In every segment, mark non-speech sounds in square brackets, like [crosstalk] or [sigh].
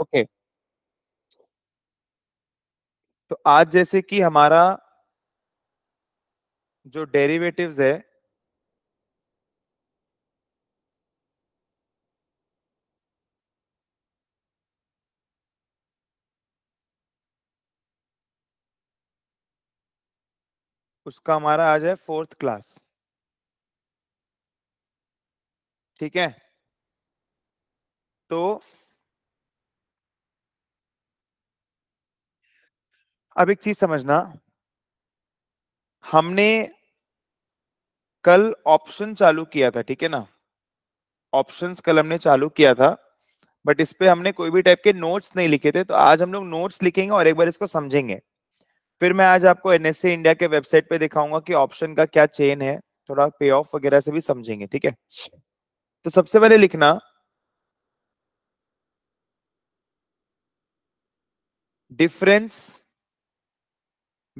Okay तो आज जैसे कि हमारा जो डेरिवेटिव्स है उसका हमारा आज है फोर्थ क्लास ठीक है तो अब एक चीज समझना हमने कल ऑप्शन चालू किया था ठीक है ना ऑप्शंस कल हमने चालू किया था बट इस पे हमने कोई भी टाइप के नोट्स नहीं लिखे थे तो आज हम लोग नोट्स लिखेंगे और एक बार इसको समझेंगे फिर मैं आज आपको एनएससी इंडिया के वेबसाइट पे दिखाऊंगा कि ऑप्शन का क्या चेन है थोड़ा पे ऑफ वगैरह से भी समझेंगे ठीक है तो सबसे पहले लिखना difference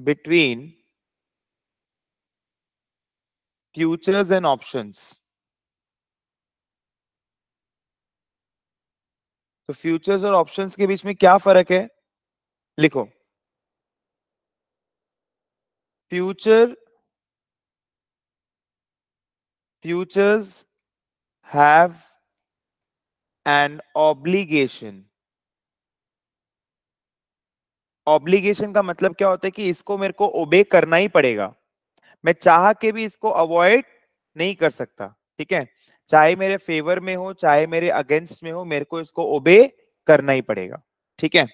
between futures and options. तो फ्यूचर्स और ऑप्शंस के बीच में क्या फर्क है लिखो future futures have an obligation obligation का मतलब क्या होता है कि इसको मेरे को ओबे करना ही पड़ेगा मैं चाह के भी इसको अवॉइड नहीं कर सकता ठीक है चाहे मेरे फेवर में हो चाहे मेरे अगेंस्ट में हो मेरे को इसको ओबे करना ही पड़ेगा ठीक है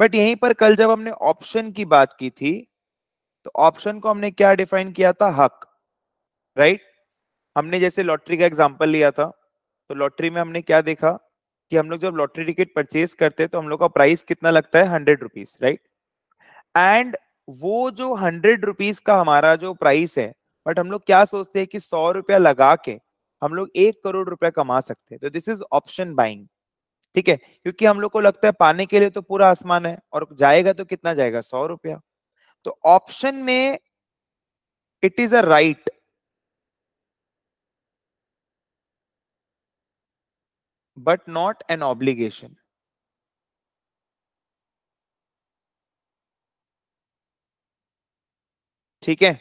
बट यहीं पर कल जब हमने ऑप्शन की बात की थी तो ऑप्शन को हमने क्या डिफाइन किया था हक राइट right? हमने जैसे लॉटरी का एग्जाम्पल लिया था तो लॉटरी में हमने क्या देखा कि हम लोग जब लॉटरी टिकट परचेज करते हैं तो हम लोग का प्राइस कितना लगता है हंड्रेड रुपीज राइट एंड वो जो हंड्रेड रुपीज का हमारा जो प्राइस है बट हम लोग क्या सोचते हैं कि सौ रुपया लगा के हम लोग एक करोड़ रुपया कमा सकते हैं तो दिस इज ऑप्शन बाइंग ठीक है क्योंकि हम लोग को लगता है पाने के लिए तो पूरा आसमान है और जाएगा तो कितना जाएगा सौ रुपया तो ऑप्शन में it is a right but not an obligation. ठीक है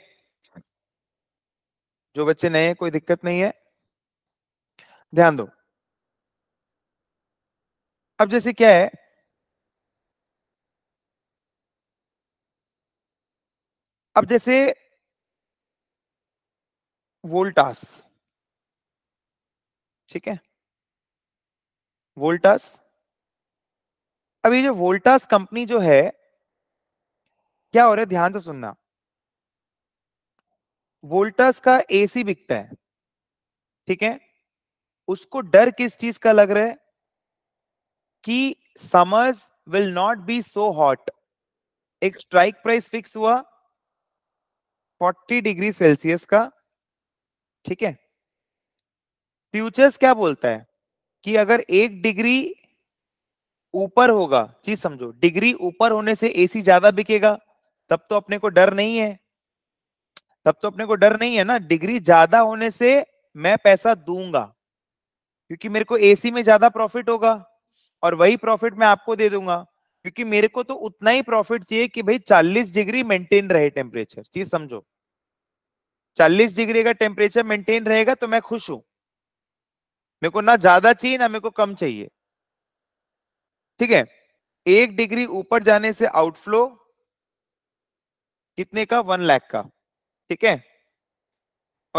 जो बच्चे नए हैं कोई दिक्कत नहीं है ध्यान दो अब जैसे क्या है अब जैसे वोल्टास ठीक है वोल्टास अब ये जो वोल्टास कंपनी जो है क्या हो रहा है ध्यान से सुनना वोल्टास का एसी बिकता है ठीक है उसको डर किस चीज का लग रहा है कि summers will not be so hot एक स्ट्राइक प्राइस फिक्स हुआ 40 डिग्री सेल्सियस का ठीक है फ्यूचर्स क्या बोलता है कि अगर एक डिग्री ऊपर होगा चीज समझो डिग्री ऊपर होने से एसी ज्यादा बिकेगा तब तो अपने को डर नहीं है तब तो अपने को डर नहीं है ना डिग्री ज्यादा होने से मैं पैसा दूंगा क्योंकि मेरे को एसी में ज्यादा प्रॉफिट होगा और वही प्रॉफिट मैं आपको दे दूंगा क्योंकि मेरे को तो उतना ही प्रॉफिट चाहिए कि भाई 40 डिग्री मेंटेन रहे टेम्परेचर चीज समझो 40 डिग्री का टेम्परेचर मेंटेन रहेगा तो मैं खुश हूं मेरे को ना ज्यादा चाहिए ना मेरे को कम चाहिए ठीक है एक डिग्री ऊपर जाने से आउटफ्लो कितने का वन लाख का ठीक है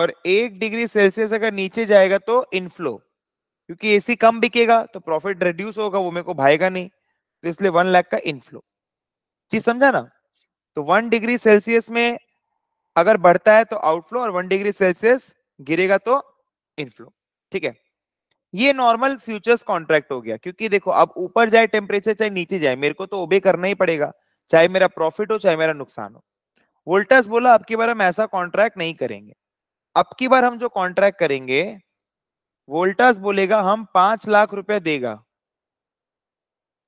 और एक डिग्री सेल्सियस अगर नीचे जाएगा तो इनफ्लो क्योंकि एसी कम बिकेगा तो प्रॉफिट रिड्यूस होगा वो मेरे को भाएगा नहीं तो इसलिए वन लाख का इनफ्लो चीज समझा ना तो वन डिग्री सेल्सियस में अगर बढ़ता है तो आउटफ्लो और वन डिग्री सेल्सियस गिरेगा तो इनफ्लो ठीक है ये नॉर्मल फ्यूचर्स कॉन्ट्रैक्ट हो गया क्योंकि देखो अब ऊपर जाए टेम्परेचर चाहे नीचे जाए मेरे को तो ओबे करना ही पड़ेगा चाहे मेरा प्रॉफिट हो चाहे मेरा नुकसान हो वोल्टस बोला अब की बार हम ऐसा कॉन्ट्रैक्ट नहीं करेंगे अब की बार हम जो कॉन्ट्रैक्ट करेंगे वोल्टास बोलेगा हम पांच लाख रुपए देगा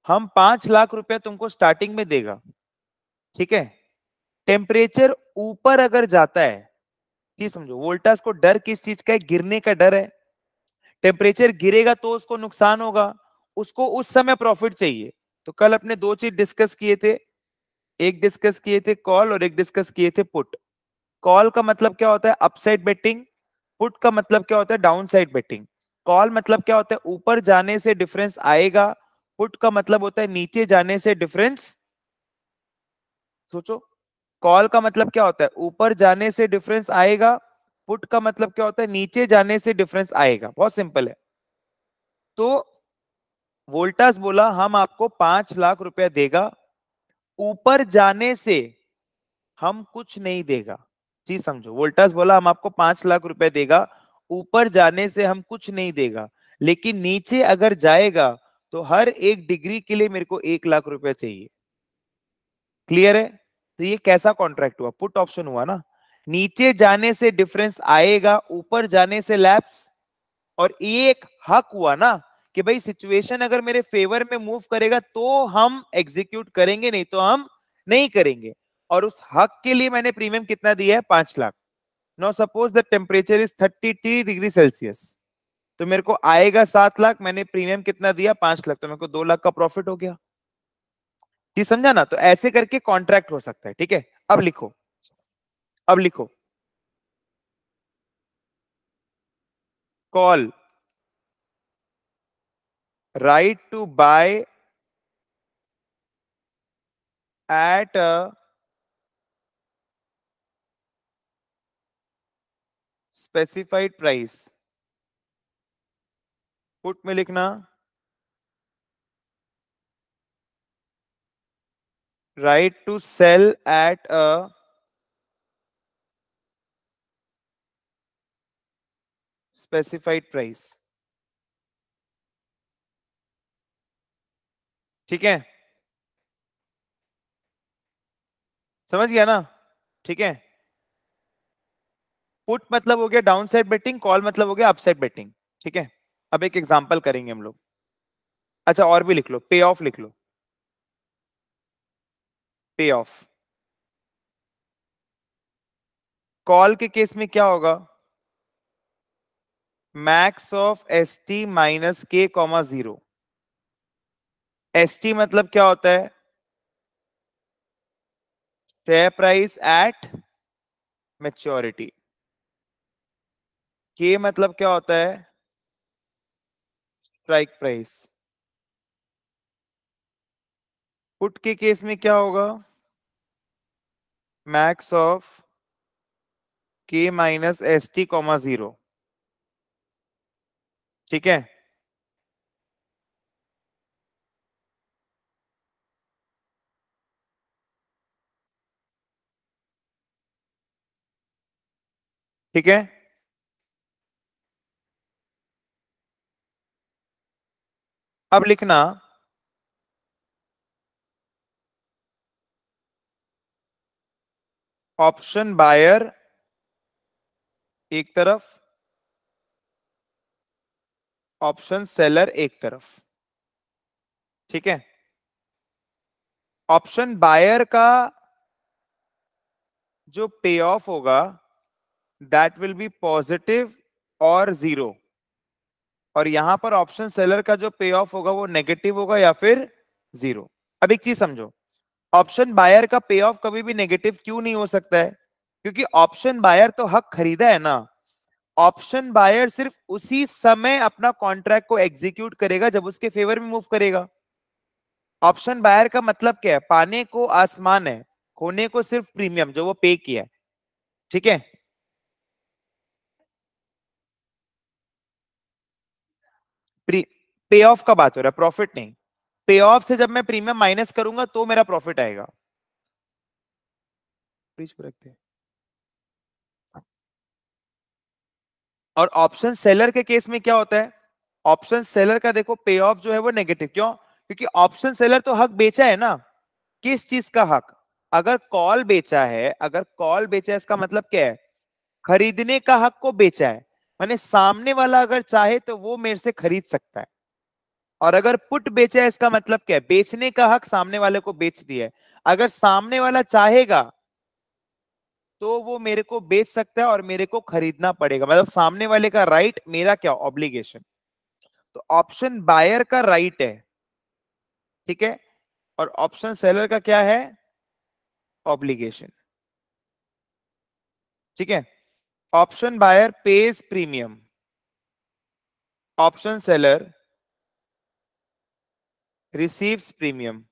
हम पांच लाख रुपए तुमको स्टार्टिंग में देगा ठीक है टेम्परेचर ऊपर अगर जाता है समझो वोल्टास को डर किस चीज का है गिरने का डर है टेम्परेचर गिरेगा तो उसको नुकसान होगा उसको उस समय प्रॉफिट चाहिए तो कल अपने दो चीज डिस्कस किए थे एक डिस्कस किए थे कॉल और एक डिस्कस किए थे पुट कॉल का मतलब क्या होता है अपसाइड बेटिंग पुट का मतलब क्या होता है डाउन साइड बेटिंग कॉल मतलब क्या होता है ऊपर जाने से डिफरेंस आएगा पुट का मतलब होता है नीचे जाने से डिफरेंस सोचो कॉल का मतलब क्या होता है ऊपर जाने से डिफरेंस आएगा पुट का मतलब क्या होता है नीचे जाने से डिफरेंस आएगा बहुत सिंपल है तो वोल्टास बोला हम आपको पांच लाख रुपया देगा ऊपर जाने से हम कुछ नहीं देगा जी समझो वोल्टास बोला हम आपको पांच लाख रुपया देगा ऊपर जाने से हम कुछ नहीं देगा लेकिन नीचे अगर जाएगा तो हर एक डिग्री के लिए मेरे को एक लाख रुपया चाहिए क्लियर है तो ये कैसा कॉन्ट्रैक्ट हुआ पुट ऑप्शन हुआ ना नीचे जाने से डिफरेंस आएगा ऊपर जाने से लैप्स और एक हक हुआ ना कि भाई सिचुएशन अगर मेरे फेवर में मूव करेगा तो हम एग्जीक्यूट करेंगे नहीं तो हम नहीं करेंगे और उस हक के लिए मैंने प्रीमियम कितना दिया है पांच lakh no suppose the temperature is thirty three degree Celsius तो मेरे को आएगा सात लाख मैंने प्रीमियम कितना दिया पांच लाख तो मेरे को दो लाख का प्रॉफिट हो गया ठीक समझा ना तो ऐसे करके कॉन्ट्रैक्ट हो सकता है ठीक है अब लिखो अब लिखो call right to buy at specified price put में लिखना right to sell at a specified price ठीक है समझ गया ना ठीक है पुट मतलब हो गया डाउन साइड बेटिंग कॉल मतलब हो गया अपसाइड बेटिंग ठीक है अब एक एग्जांपल करेंगे हम लोग अच्छा और भी लिख लो पे ऑफ लिख लो पे ऑफ कॉल के केस में क्या होगा max of S T minus K comma zero S T मतलब क्या होता है शेयर प्राइस एट मेच्योरिटी के मतलब क्या होता है स्ट्राइक प्राइस पुट के केस में क्या होगा max of K minus S T comma zero ठीक है ठीक है अब लिखना ऑप्शन बायर एक तरफ ऑप्शन सेलर एक तरफ ठीक है ऑप्शन बायर का जो पे ऑफ होगा दैट विल बी पॉजिटिव और जीरो और यहां पर ऑप्शन सेलर का जो पे ऑफ होगा वो नेगेटिव होगा या फिर जीरो अब एक चीज समझो ऑप्शन बायर का पे ऑफ कभी भी नेगेटिव क्यों नहीं हो सकता है क्योंकि ऑप्शन बायर तो हक खरीदा है ना ऑप्शन बायर सिर्फ उसी समय अपना कॉन्ट्रैक्ट को एग्जीक्यूट करेगा जब उसके फेवर में मूव करेगा ऑप्शन बायर का मतलब क्या है पाने को आसमान है खोने को सिर्फ प्रीमियम जो वो पे किया है ठीक है पे ऑफ का बात हो रहा है प्रॉफिट नहीं पे ऑफ से जब मैं प्रीमियम माइनस करूंगा तो मेरा प्रॉफिट आएगा रखते हैं और ऑप्शन सेलर के केस में क्या होता है ऑप्शन सेलर का देखो पे ऑफ जो है वो नेगेटिव क्यों क्योंकि ऑप्शन सेलर तो हक बेचा है ना किस चीज का हक अगर कॉल बेचा है अगर कॉल बेचा है इसका मतलब क्या है खरीदने का हक को बेचा है माने सामने वाला अगर चाहे तो वो मेरे से खरीद सकता है और अगर पुट बेचा है इसका मतलब क्या है बेचने का हक सामने वाले को बेच दिया है अगर सामने वाला चाहेगा तो वो मेरे को बेच सकता है और मेरे को खरीदना पड़ेगा मतलब सामने वाले का राइट मेरा क्या ऑब्लिगेशन तो ऑप्शन बायर का राइट है ठीक है और ऑप्शन सेलर का क्या है ऑब्लिगेशन ठीक है option buyer pays premium option seller receives premium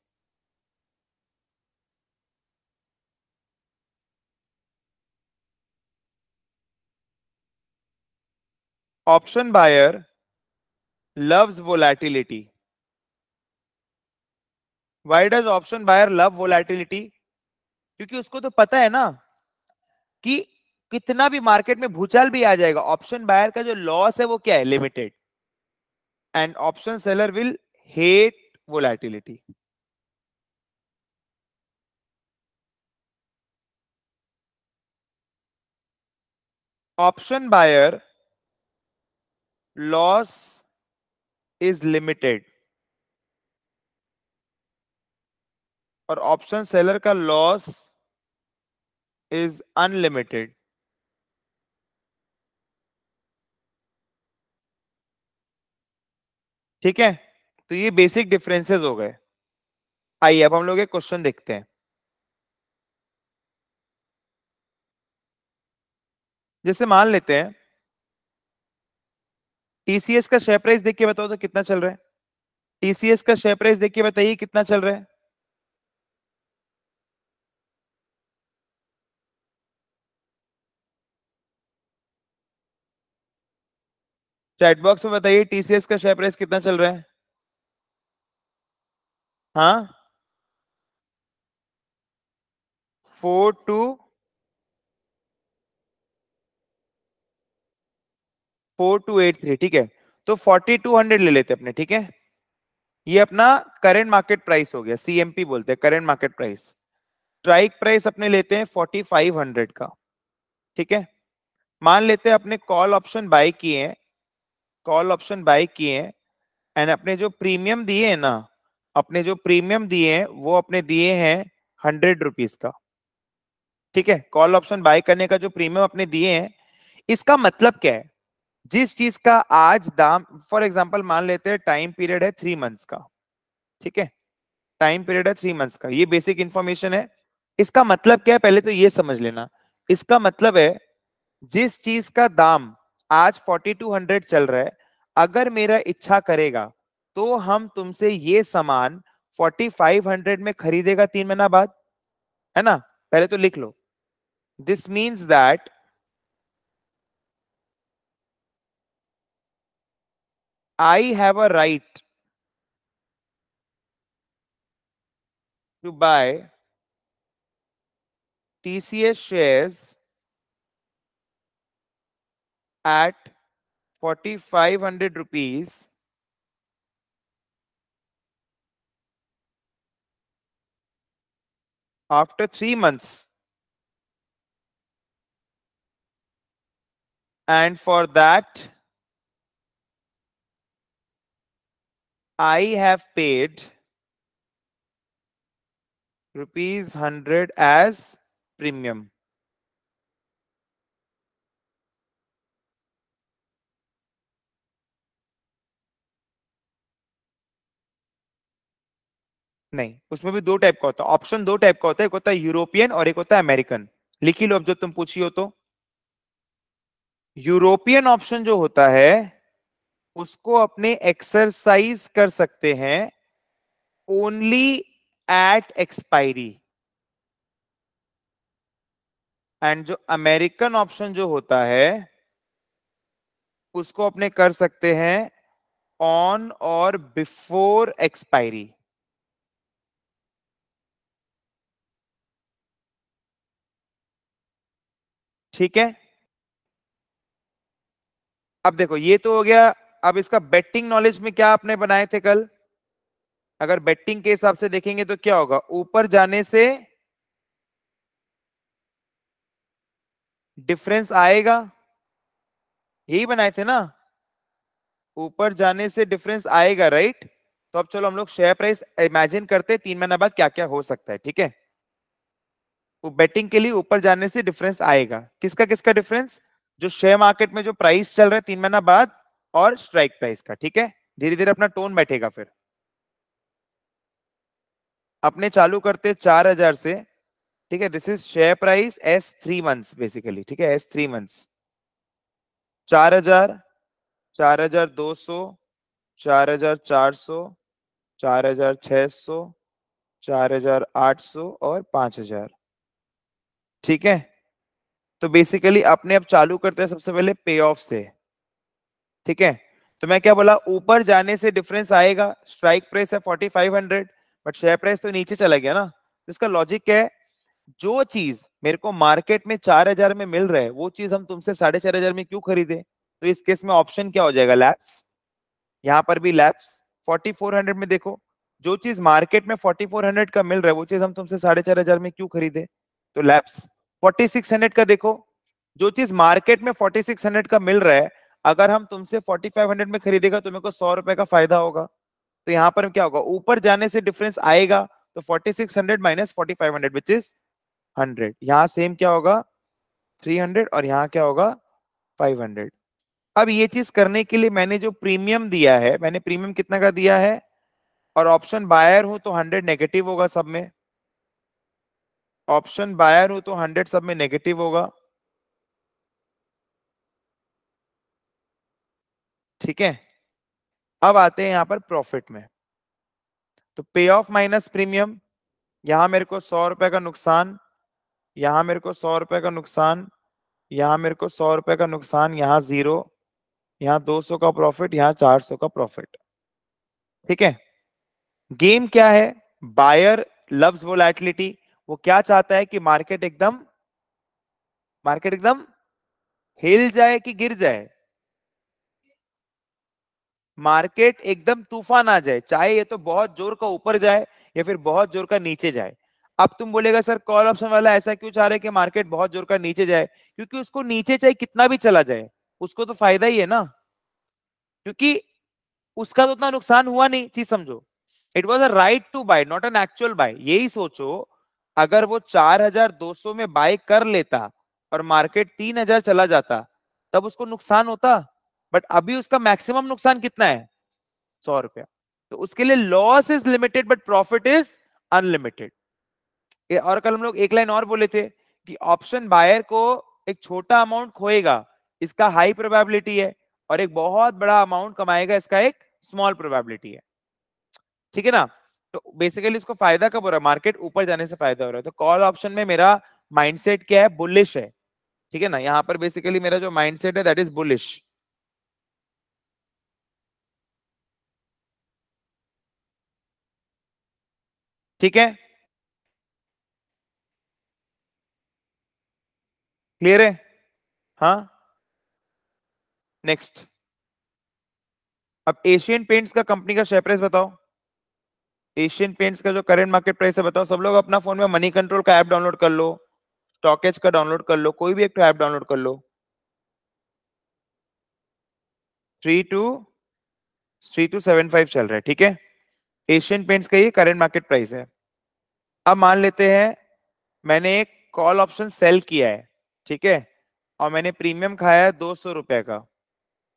option buyer loves volatility. Why does option buyer love volatility? क्योंकि उसको तो पता है ना कि कितना भी मार्केट में भूचाल भी आ जाएगा ऑप्शन बायर का जो लॉस है वो क्या है limited and option seller will hate volatility option buyer loss is limited और ऑप्शन सेलर का लॉस इज अनलिमिटेड ठीक है तो ये बेसिक डिफरेंसेस हो गए आइए अब हम लोग एक क्वेश्चन देखते हैं जैसे मान लेते हैं टीसीएस का शेयर प्राइस देखिए बताओ तो कितना चल रहा है टीसीएस का शेयर प्राइस देखिए बताइए कितना चल रहा है चैट बॉक्स में बताइए टीसीएस का शेयर प्राइस कितना चल रहा है हाँ four two four two eight three ठीक है तो फोर्टी टू हंड्रेड ले लेते अपने ठीक है ये अपना करेंट मार्केट प्राइस हो गया सीएमपी बोलते हैं current market price strike price अपने लेते हैं फोर्टी फाइव हंड्रेड का ठीक है मान लेते हैं अपने कॉल ऑप्शन बाय किए कॉल ऑप्शन बाई किए एंड अपने जो प्रीमियम दिए हैं ना अपने जो प्रीमियम दिए हैं वो अपने दिए हैं हंड्रेड रुपीज का ठीक है कॉल ऑप्शन बाय करने का जो प्रीमियम अपने दिए हैं इसका मतलब क्या है जिस चीज का आज दाम फॉर एग्जाम्पल मान लेते हैं टाइम पीरियड है थ्री मंथ्स का ठीक है टाइम पीरियड है थ्री मंथ्स का ये बेसिक इंफॉर्मेशन है इसका मतलब क्या है पहले तो ये समझ लेना इसका मतलब है जिस चीज का दाम आज 4200 चल रहा है अगर मेरा इच्छा करेगा तो हम तुमसे ये सामान 4500 में खरीदेगा तीन महीना बाद है ना पहले तो लिख लो this means that I have a right to buy TCS shares at 4500 rupees after 3 months and for that I have paid rupees 100 as premium. नहीं उसमें भी दो टाइप का होता है ऑप्शन दो टाइप का होता है एक होता है यूरोपियन और एक होता है अमेरिकन लिखी लो अब जो तुम पूछी हो तो यूरोपियन ऑप्शन जो होता है उसको अपने एक्सरसाइज कर सकते हैं ओनली एट एक्सपायरी एंड जो अमेरिकन ऑप्शन जो होता है उसको अपने कर सकते हैं ऑन और बिफोर एक्सपायरी ठीक है अब देखो ये तो हो गया अब इसका बेटिंग नॉलेज में क्या आपने बनाए थे कल अगर बेटिंग के हिसाब से देखेंगे तो क्या होगा ऊपर जाने से डिफरेंस आएगा यही बनाए थे ना ऊपर जाने से डिफरेंस आएगा राइट तो अब चलो हम लोग शेयर प्राइस इमेजिन करते हैं तीन महीना बाद क्या क्या हो सकता है ठीक है वो बेटिंग के लिए ऊपर जाने से डिफरेंस आएगा किसका किसका डिफरेंस जो शेयर मार्केट में जो प्राइस चल रहा है तीन महीना बाद और स्ट्राइक प्राइस का ठीक है धीरे धीरे अपना टोन बैठेगा फिर अपने चालू करते चार हजार से ठीक है this is share price S three months basically ठीक है एस थ्री मंथ्स चार हजार चार हजार दो सौ चार हजार चार सौ चार हजार छह सौ चार हजार आठ सौ और पांच हजार ठीक है तो बेसिकली अपने अब चालू करते हैं सबसे पहले पे ऑफ से ठीक है तो मैं क्या बोला ऊपर जाने से डिफरेंस आएगा स्ट्राइक प्राइस है 4500 बट शेयर प्राइस तो नीचे चला गया ना तो इसका लॉजिक क्या है जो चीज मेरे को मार्केट में चार हजार में मिल रहा है वो चीज हम तुमसे साढ़े चार हजार में क्यों खरीदे तो इस केस में ऑप्शन क्या हो जाएगा लैप्स यहाँ पर भी लैप्स फोर्टी में देखो जो चीज मार्केट में फोर्टी का मिल रहा है वो चीज हम तुमसे साढ़े चार हजार में क्यों खरीदे तो लैप्स फोर्टी का देखो जो चीज मार्केट में फोर्टी का मिल रहा है अगर हम तुमसे 4500 में खरीदेगा तो मेरे को सौ रुपए का फायदा होगा तो यहाँ पर क्या होगा ऊपर जाने से डिफरेंस आएगा तो 4600 six hundred minus forty five hundred which is hundred यहाँ सेम क्या होगा 300 और यहाँ क्या होगा 500 अब ये चीज करने के लिए मैंने जो प्रीमियम दिया है मैंने प्रीमियम कितना का दिया है और ऑप्शन बायर हूं तो हंड्रेड नेगेटिव होगा सब में ऑप्शन बायर हूं तो हंड्रेड सब में नेगेटिव होगा ठीक है अब आते हैं यहां पर प्रॉफिट में तो पे ऑफ माइनस प्रीमियम यहां मेरे को सौ रुपए का नुकसान यहां मेरे को सौ रुपए का नुकसान यहां मेरे को सौ रुपए का नुकसान यहां जीरो यहां दो सौ का प्रॉफिट यहां चार सौ का प्रॉफिट ठीक है गेम क्या है बायर लव्स वो वो क्या चाहता है कि मार्केट एकदम मार्केट एकदम हिल जाए कि गिर जाए मार्केट एकदम तूफान आ जाए चाहे ये तो बहुत जोर का ऊपर जाए या फिर बहुत जोर का नीचे जाए अब तुम बोलेगा सर कॉल ऑप्शन वाला ऐसा क्यों चाह रहे कि मार्केट बहुत जोर का नीचे जाए क्योंकि उसको नीचे चाहे कितना भी चला जाए उसको तो फायदा ही है ना क्योंकि उसका तो उतना नुकसान हुआ नहीं चीज समझो it was a right to buy not an actual buy यही सोचो अगर वो 4200 में बाय कर लेता और मार्केट 3000 चला जाता तब उसको नुकसान होता बट अभी उसका मैक्सिमम नुकसान कितना है सौ रुपया तो उसके लिए loss is limited but profit is unlimited और कल हम लोग एक लाइन और बोले थे कि ऑप्शन बायर को एक छोटा अमाउंट खोएगा इसका हाई प्रोबेबिलिटी है और एक बहुत बड़ा अमाउंट कमाएगा इसका एक स्मॉल प्रोबेबिलिटी है ठीक है ना तो बेसिकली उसको फायदा कब हो रहा है मार्केट ऊपर जाने से फायदा हो रहा है तो कॉल ऑप्शन में मेरा माइंडसेट क्या है बुलिश है ठीक है ना यहाँ पर बेसिकली मेरा जो माइंडसेट है दैट इज बुलिश ठीक है क्लियर है हाँ नेक्स्ट अब एशियन पेंट्स का कंपनी का शेयर प्राइस बताओ एशियन पेंट्स का जो करंट मार्केट प्राइस है बताओ सब लोग अपना फोन में मनी कंट्रोल का ऐप डाउनलोड कर लो स्टॉकेज का डाउनलोड कर लो कोई भी एक ऐप तो डाउनलोड कर लो three two three two seven five चल रहा है ठीक है एशियन पेंट्स का ये करेंट मार्केट प्राइस है अब मान लेते हैं मैंने एक कॉल ऑप्शन सेल किया है ठीक है और मैंने प्रीमियम खाया है दो सौ रुपए का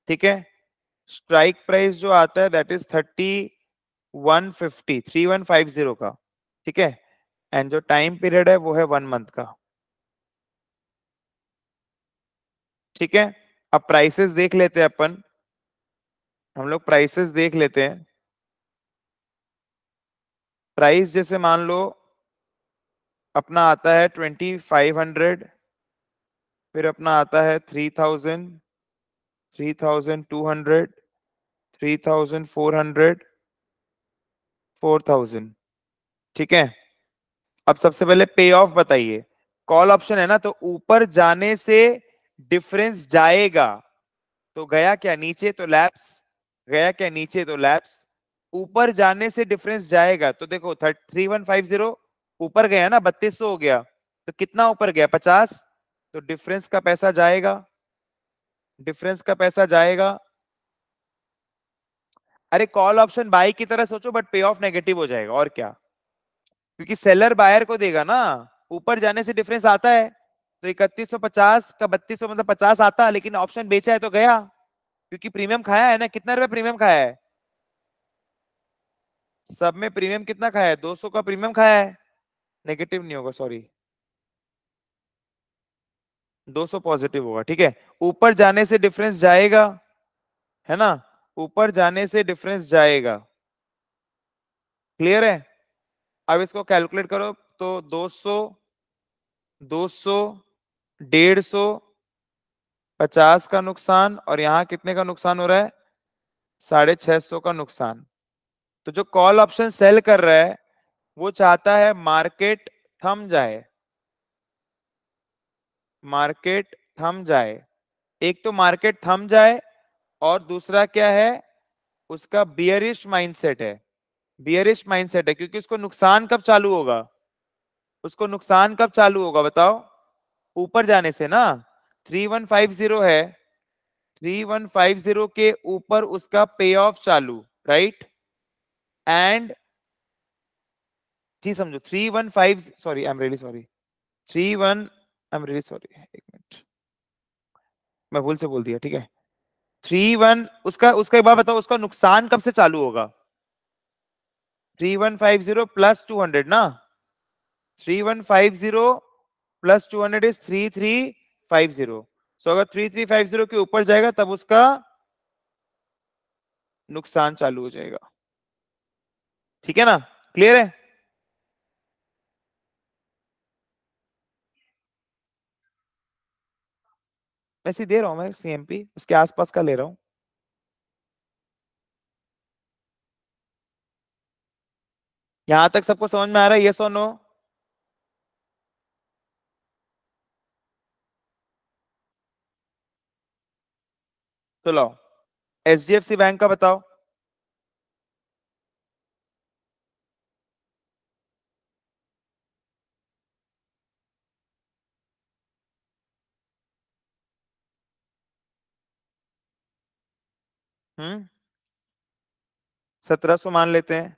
ठीक है स्ट्राइक प्राइस जो आता है that is thirty one fifty three one five zero का ठीक है एंड जो टाइम पीरियड है वो है वन मंथ का ठीक है अब प्राइसेस देख लेते हैं अपन हम लोग प्राइसेस देख लेते हैं प्राइस जैसे मान लो अपना आता है ट्वेंटी फाइव हंड्रेड फिर अपना आता है three thousand three thousand two hundred three thousand four hundred four thousand ठीक है अब सबसे पहले पे ऑफ बताइए कॉल ऑप्शन है ना तो ऊपर जाने से डिफरेंस जाएगा तो गया क्या नीचे तो लैब्स गया क्या नीचे तो लैब्स ऊपर जाने से डिफरेंस जाएगा तो देखो थ्री वन फाइव जीरो ऊपर गया ना बत्तीस हो गया तो कितना ऊपर गया पचास तो डिफरेंस का पैसा जाएगा डिफरेंस का पैसा जाएगा अरे कॉल ऑप्शन बाई की तरह सोचो बट पे ऑफ नेगेटिव हो जाएगा और क्या क्योंकि सेलर बायर को देगा ना ऊपर जाने से डिफरेंस आता है तो इकतीस का बत्तीस मतलब पचास आता लेकिन ऑप्शन बेचा है तो गया क्योंकि प्रीमियम खाया है ना कितना रुपए प्रीमियम खाया है सब में प्रीमियम कितना खाया है 200 का प्रीमियम खाया है नेगेटिव नहीं होगा सॉरी 200 पॉजिटिव होगा ठीक है ऊपर जाने से डिफरेंस जाएगा है ना ऊपर जाने से डिफरेंस जाएगा क्लियर है अब इसको कैलकुलेट करो तो 200 डेढ़ 150 50 का नुकसान और यहां कितने का नुकसान हो रहा है साढ़े छह सौ का नुकसान तो जो कॉल ऑप्शन सेल कर रहा है वो चाहता है मार्केट थम जाए मार्केट थम जाए एक तो मार्केट थम जाए और दूसरा क्या है उसका बियरिश माइंडसेट है बियरिश माइंडसेट है क्योंकि उसको नुकसान कब चालू होगा उसको नुकसान कब चालू होगा बताओ ऊपर जाने से ना थ्री वन फाइव जीरो है थ्री वन फाइव जीरो के ऊपर उसका पे ऑफ चालू राइट एंड जी समझो three one five sorry I am really sorry three one I am really sorry एक मिनट मैं भूल से बोल दिया ठीक है थ्री वन उसका उसका एक बार बताओ उसका नुकसान कब से चालू होगा three one five zero plus two hundred ना three one five zero plus two hundred is three three five zero so अगर थ्री थ्री फाइव जीरो के ऊपर जाएगा तब उसका नुकसान चालू हो जाएगा ठीक है ना क्लियर है वैसे दे रहा हूं मैं सीएमपी उसके आसपास का ले रहा हूं यहां तक सबको समझ में आ रहा है यस और नो चलो एच बैंक का बताओ हम्म सत्रह सो मान लेते हैं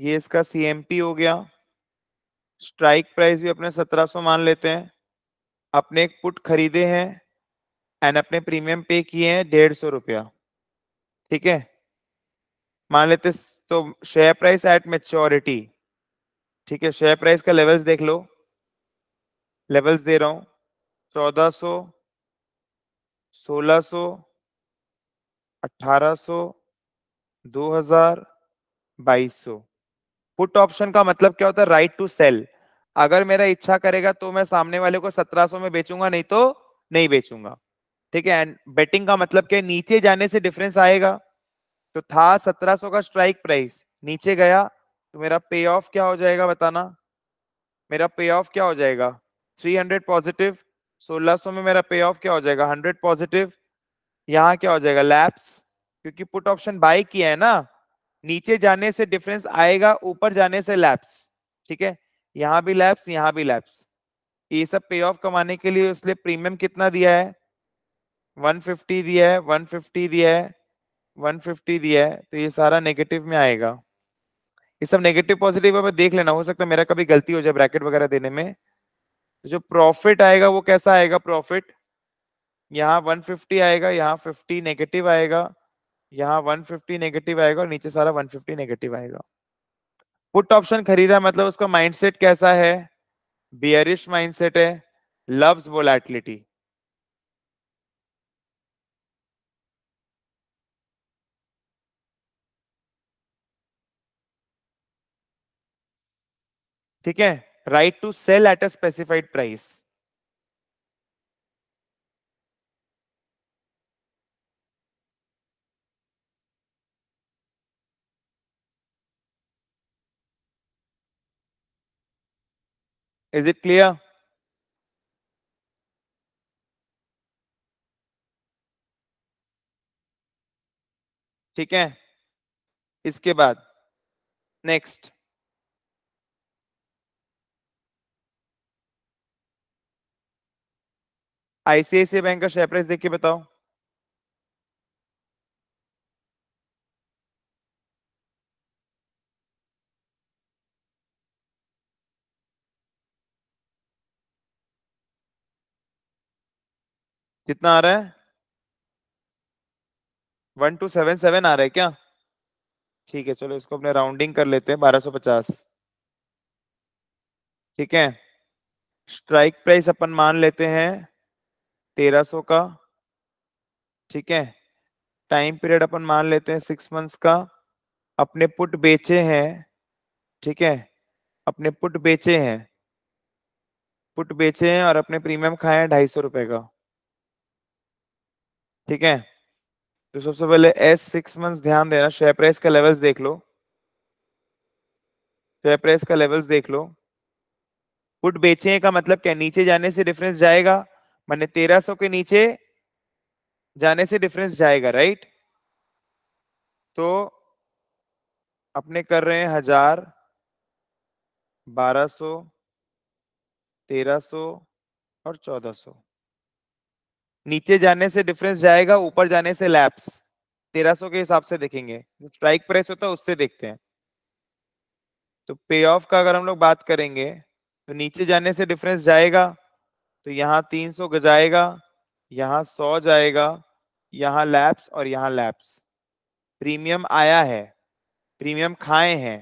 ये इसका सीएमपी हो गया स्ट्राइक प्राइस भी अपने सत्रह सो मान लेते हैं अपने एक पुट खरीदे हैं एंड अपने प्रीमियम पे किए हैं डेढ़ सौ रुपया ठीक है मान लेते तो शेयर प्राइस एट मेच्योरिटी ठीक है शेयर प्राइस का लेवल्स देख लो लेवल्स दे रहा हूं चौदह सो सोलह सो 1800 2000 2200 पुट ऑप्शन का मतलब क्या होता है राइट टू सेल अगर मेरा इच्छा करेगा तो मैं सामने वाले को 1700 में बेचूंगा नहीं तो नहीं बेचूंगा ठीक है एंड बेटिंग का मतलब क्या नीचे जाने से डिफरेंस आएगा तो था 1700 का स्ट्राइक प्राइस नीचे गया तो मेरा पे ऑफ क्या हो जाएगा बताना मेरा पे ऑफ क्या हो जाएगा 300 पॉजिटिव 1600 में मेरा पे ऑफ क्या हो जाएगा 100 पॉजिटिव यहाँ क्या हो जाएगा लैप्स क्योंकि पुट ऑप्शन बाय किया है ना नीचे जाने से डिफरेंस आएगा ऊपर जाने से लैप्स ठीक है यहाँ भी लैप्स यहाँ भी लैप्स ये सब पे ऑफ कमाने के लिए उसने प्रीमियम कितना दिया है 150 दिया है 150 दिया है 150 दिया है तो ये सारा नेगेटिव में आएगा ये सब नेगेटिव पॉजिटिव अब देख लेना हो सकता है मेरा कभी गलती हो जाए ब्रैकेट वगैरह देने में तो जो प्रॉफिट आएगा वो कैसा आएगा प्रॉफिट यहाँ 150 आएगा यहाँ 50 नेगेटिव आएगा यहाँ 150 नेगेटिव आएगा और नीचे सारा 150 नेगेटिव आएगा पुट ऑप्शन खरीदा मतलब उसका माइंडसेट कैसा है बियरिश माइंडसेट है लव्स वोलैटिलिटी ठीक है right to sell at a specified price Is it clear? ठीक है इसके बाद नेक्स्ट आईसीआईसीआई बैंक का शेयर प्राइस देख के बताओ कितना आ रहा है वन टू सेवन सेवन आ रहा है क्या ठीक है चलो इसको अपने राउंडिंग कर लेते हैं बारह सौ पचास ठीक है स्ट्राइक प्राइस अपन मान लेते हैं तेरह सौ का ठीक है टाइम पीरियड अपन मान लेते हैं सिक्स मंथ्स का अपने पुट बेचे हैं ठीक है अपने पुट बेचे हैं पुट बेचे हैं और अपने प्रीमियम खाए हैं ढाई सौ रुपये का ठीक है तो सबसे पहले एस सिक्स मंथ ध्यान देना शेयर प्राइस का लेवल्स देख लो शेयर प्राइस का लेवल्स देख लो पुट बेचने का मतलब क्या नीचे जाने से डिफरेंस जाएगा मैंने तेरह सौ के नीचे जाने से डिफरेंस जाएगा राइट तो अपने कर रहे हैं हजार बारह सो तेरह सो और चौदह सो नीचे जाने से डिफरेंस जाएगा ऊपर जाने से लैप्स 1300 के हिसाब से देखेंगे स्ट्राइक प्राइस होता है उससे देखते हैं तो पे ऑफ का अगर हम लोग बात करेंगे तो नीचे जाने से डिफरेंस जाएगा तो यहाँ 300 जाएगा यहाँ 100 जाएगा यहाँ लैप्स और यहाँ लैप्स प्रीमियम आया है प्रीमियम खाए हैं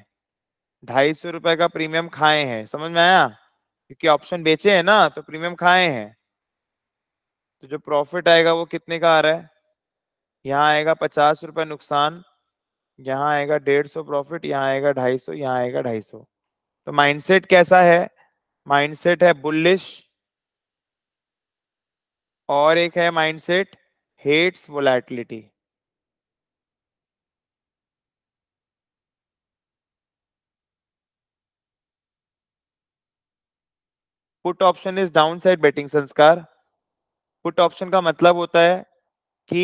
ढाई सौ रुपए का प्रीमियम खाए हैं समझ में आया क्योंकि ऑप्शन बेचे हैं ना तो प्रीमियम खाए हैं तो जो प्रॉफिट आएगा वो कितने का आ रहा है यहाँ आएगा पचास रुपए नुकसान यहाँ आएगा डेढ़ सौ प्रॉफिट यहाँ आएगा ढाई सौ यहाँ आएगा ढाई सौ तो माइंडसेट कैसा है माइंडसेट है बुलिश और एक है mindset hates volatility put option is downside betting संस्कार पुट ऑप्शन का मतलब होता है कि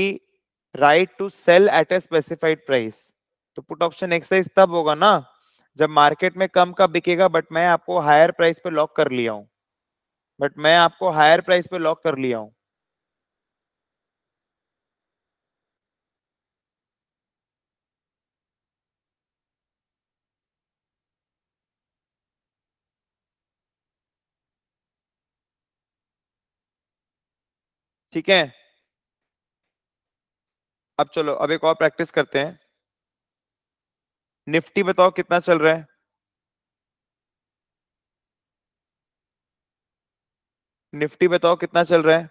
right to sell at a specified price तो पुट ऑप्शन एक्सरसाइज तब होगा ना जब मार्केट में कम का बिकेगा बट मैं आपको हायर प्राइस पे लॉक कर लिया हूँ बट मैं आपको हायर प्राइस पे लॉक कर लिया हूँ ठीक है अब चलो अब एक और प्रैक्टिस करते हैं निफ्टी बताओ कितना चल रहा है निफ्टी बताओ कितना चल रहा है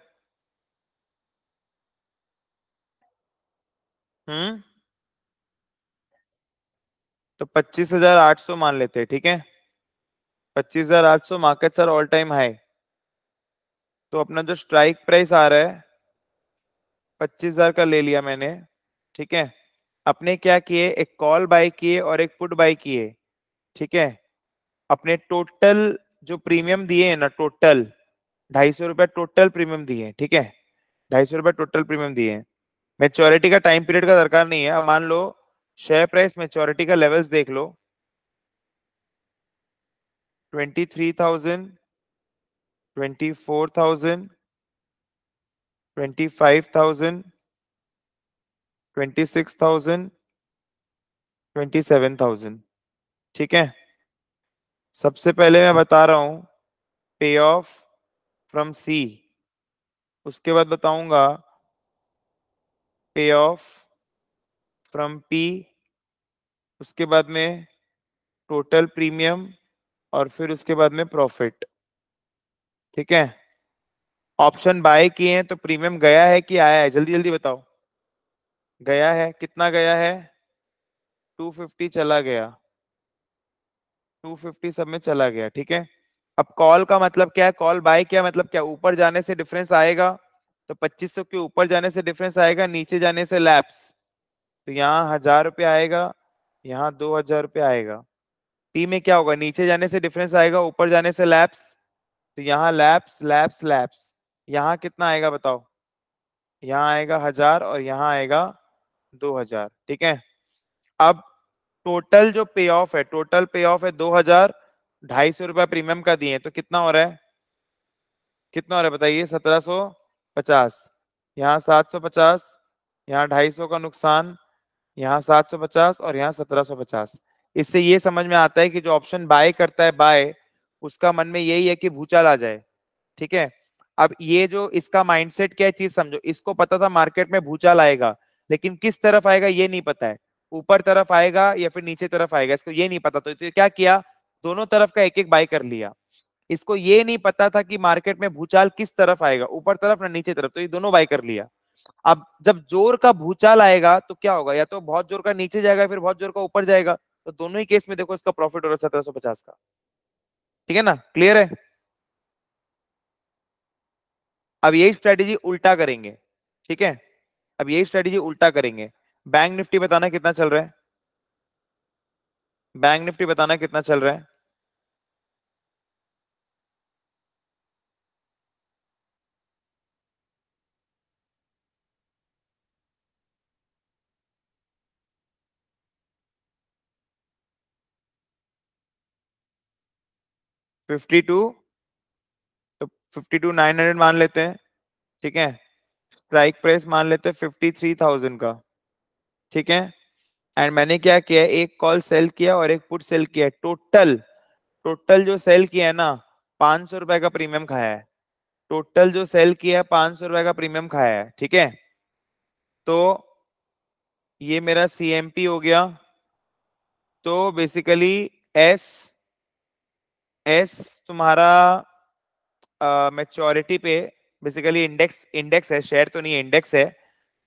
हम्म तो पच्चीस हजार आठ सौ मान लेते हैं ठीक है पच्चीस हजार आठ सौ market sir all time high तो अपना जो स्ट्राइक प्राइस आ रहा है पच्चीस हजार का ले लिया मैंने ठीक है अपने क्या किए एक कॉल बाय किए और एक पुट बाय किए ठीक है अपने टोटल जो प्रीमियम दिए है ना टोटल ढाई सौ रुपया टोटल प्रीमियम दिए ठीक है ढाई सौ रुपया टोटल प्रीमियम दिए मेच्योरिटी का टाइम पीरियड का दरकार नहीं है मान लो शेयर प्राइस मेच्योरिटी का लेवल्स देख लो ट्वेंटी थ्री थाउजेंड 24,000, 25,000, 26,000, 27,000 ठीक है सबसे पहले मैं बता रहा हूं पे ऑफ फ्रॉम सी उसके बाद बताऊंगा पे ऑफ फ्रॉम पी उसके बाद में टोटल प्रीमियम और फिर उसके बाद में प्रॉफिट ठीक है ऑप्शन बाय किए हैं तो प्रीमियम गया है कि आया है जल्दी जल्दी बताओ गया है कितना गया है 250 चला गया 250 सब में चला गया ठीक है अब कॉल का मतलब क्या है कॉल बाय क्या मतलब क्या ऊपर जाने से डिफरेंस आएगा तो 2500 के ऊपर जाने से डिफरेंस आएगा नीचे जाने से लैप्स तो यहाँ हजार रुपये आएगा यहाँ दो हजार रुपये आएगा टी में क्या होगा नीचे जाने से डिफरेंस आएगा ऊपर जाने से लैप्स तो यहाँ लैप्स लैप्स लैप्स यहाँ कितना आएगा बताओ यहाँ आएगा हजार और यहाँ आएगा दो हजार ठीक है अब टोटल जो पे ऑफ है टोटल पे ऑफ है दो हजार ढाई सौ रुपया प्रीमियम का दिए तो कितना हो रहा है कितना हो रहा है बताइए सत्रह सो पचास यहाँ सात सौ पचास यहाँ ढाई सौ का नुकसान यहाँ सात सौ पचास और यहाँ सत्रह सौ पचास इससे ये समझ में आता है कि जो ऑप्शन बाय करता है बाय उसका मन में यही है कि भूचाल आ जाए ठीक है अब ये जो इसका माइंडसेट क्या चीज समझो इसको पता था मार्केट में भूचाल आएगा लेकिन किस तरफ आएगा ये नहीं पता है ऊपर तरफ आएगा या फिर नीचे तरफ आएगा इसको ये नहीं पता तो, क्या किया दोनों तरफ का एक एक बाय कर लिया इसको ये नहीं पता था कि मार्केट में भूचाल किस तरफ आएगा ऊपर तरफ ना नीचे तरफ तो ये दोनों बाय कर लिया अब जब जोर का भूचाल आएगा तो क्या होगा या तो बहुत जोर का नीचे जाएगा फिर बहुत जोर का ऊपर जाएगा तो दोनों ही केस में देखो इसका प्रॉफिट हो रहा है सत्रह का ठीक है ना क्लियर है अब यही स्ट्रेटेजी उल्टा करेंगे ठीक है अब यही स्ट्रेटेजी उल्टा करेंगे बैंक निफ्टी बताना कितना चल रहा है बैंक निफ्टी बताना कितना चल रहा है फिफ्टी टू तो फिफ्टी टू नाइन हंड्रेड मान लेते हैं ठीक है स्ट्राइक प्राइस मान लेते हैं फिफ्टी थ्री थाउजेंड का ठीक है एंड मैंने क्या किया एक कॉल सेल किया और एक पुट सेल किया टोटल टोटल जो सेल किया है ना पांच सौ रुपए का प्रीमियम खाया है टोटल जो सेल किया है पांच सौ रुपए का प्रीमियम खाया है ठीक है तो ये मेरा सी हो गया तो बेसिकली एस एस तुम्हारा मेच्योरिटी पे बेसिकली इंडेक्स इंडेक्स है शेयर तो नहीं इंडेक्स है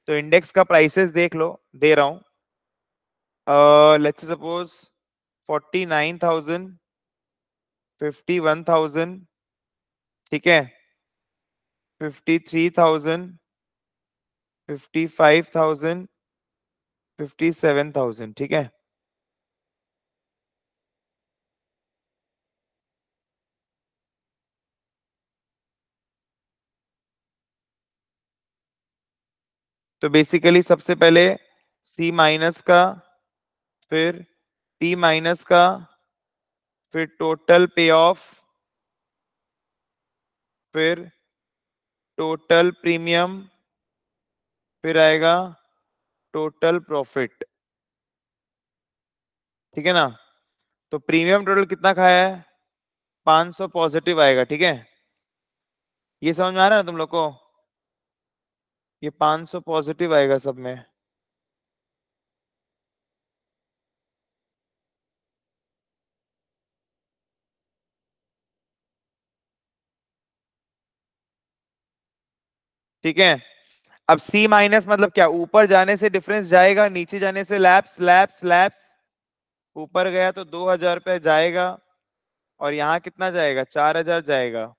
तो इंडेक्स का प्राइसेस देख लो दे रहा हूँ let's suppose forty nine thousand fifty one thousand ठीक है fifty three thousand fifty five thousand fifty seven thousand ठीक है तो बेसिकली सबसे पहले सी माइनस का फिर P माइनस का फिर टोटल पे ऑफ फिर टोटल प्रीमियम फिर आएगा टोटल प्रॉफिट ठीक है ना तो प्रीमियम टोटल कितना खाया है 500 पॉजिटिव आएगा ठीक है ये समझ में आ रहा है ना तुम लोग को ये 500 पॉजिटिव आएगा सब में ठीक है अब C माइनस मतलब क्या ऊपर जाने से डिफरेंस जाएगा नीचे जाने से लैप्स लैप्स लैप्स ऊपर गया तो दो हजार रुपया जाएगा और यहां कितना जाएगा चार हजार जाएगा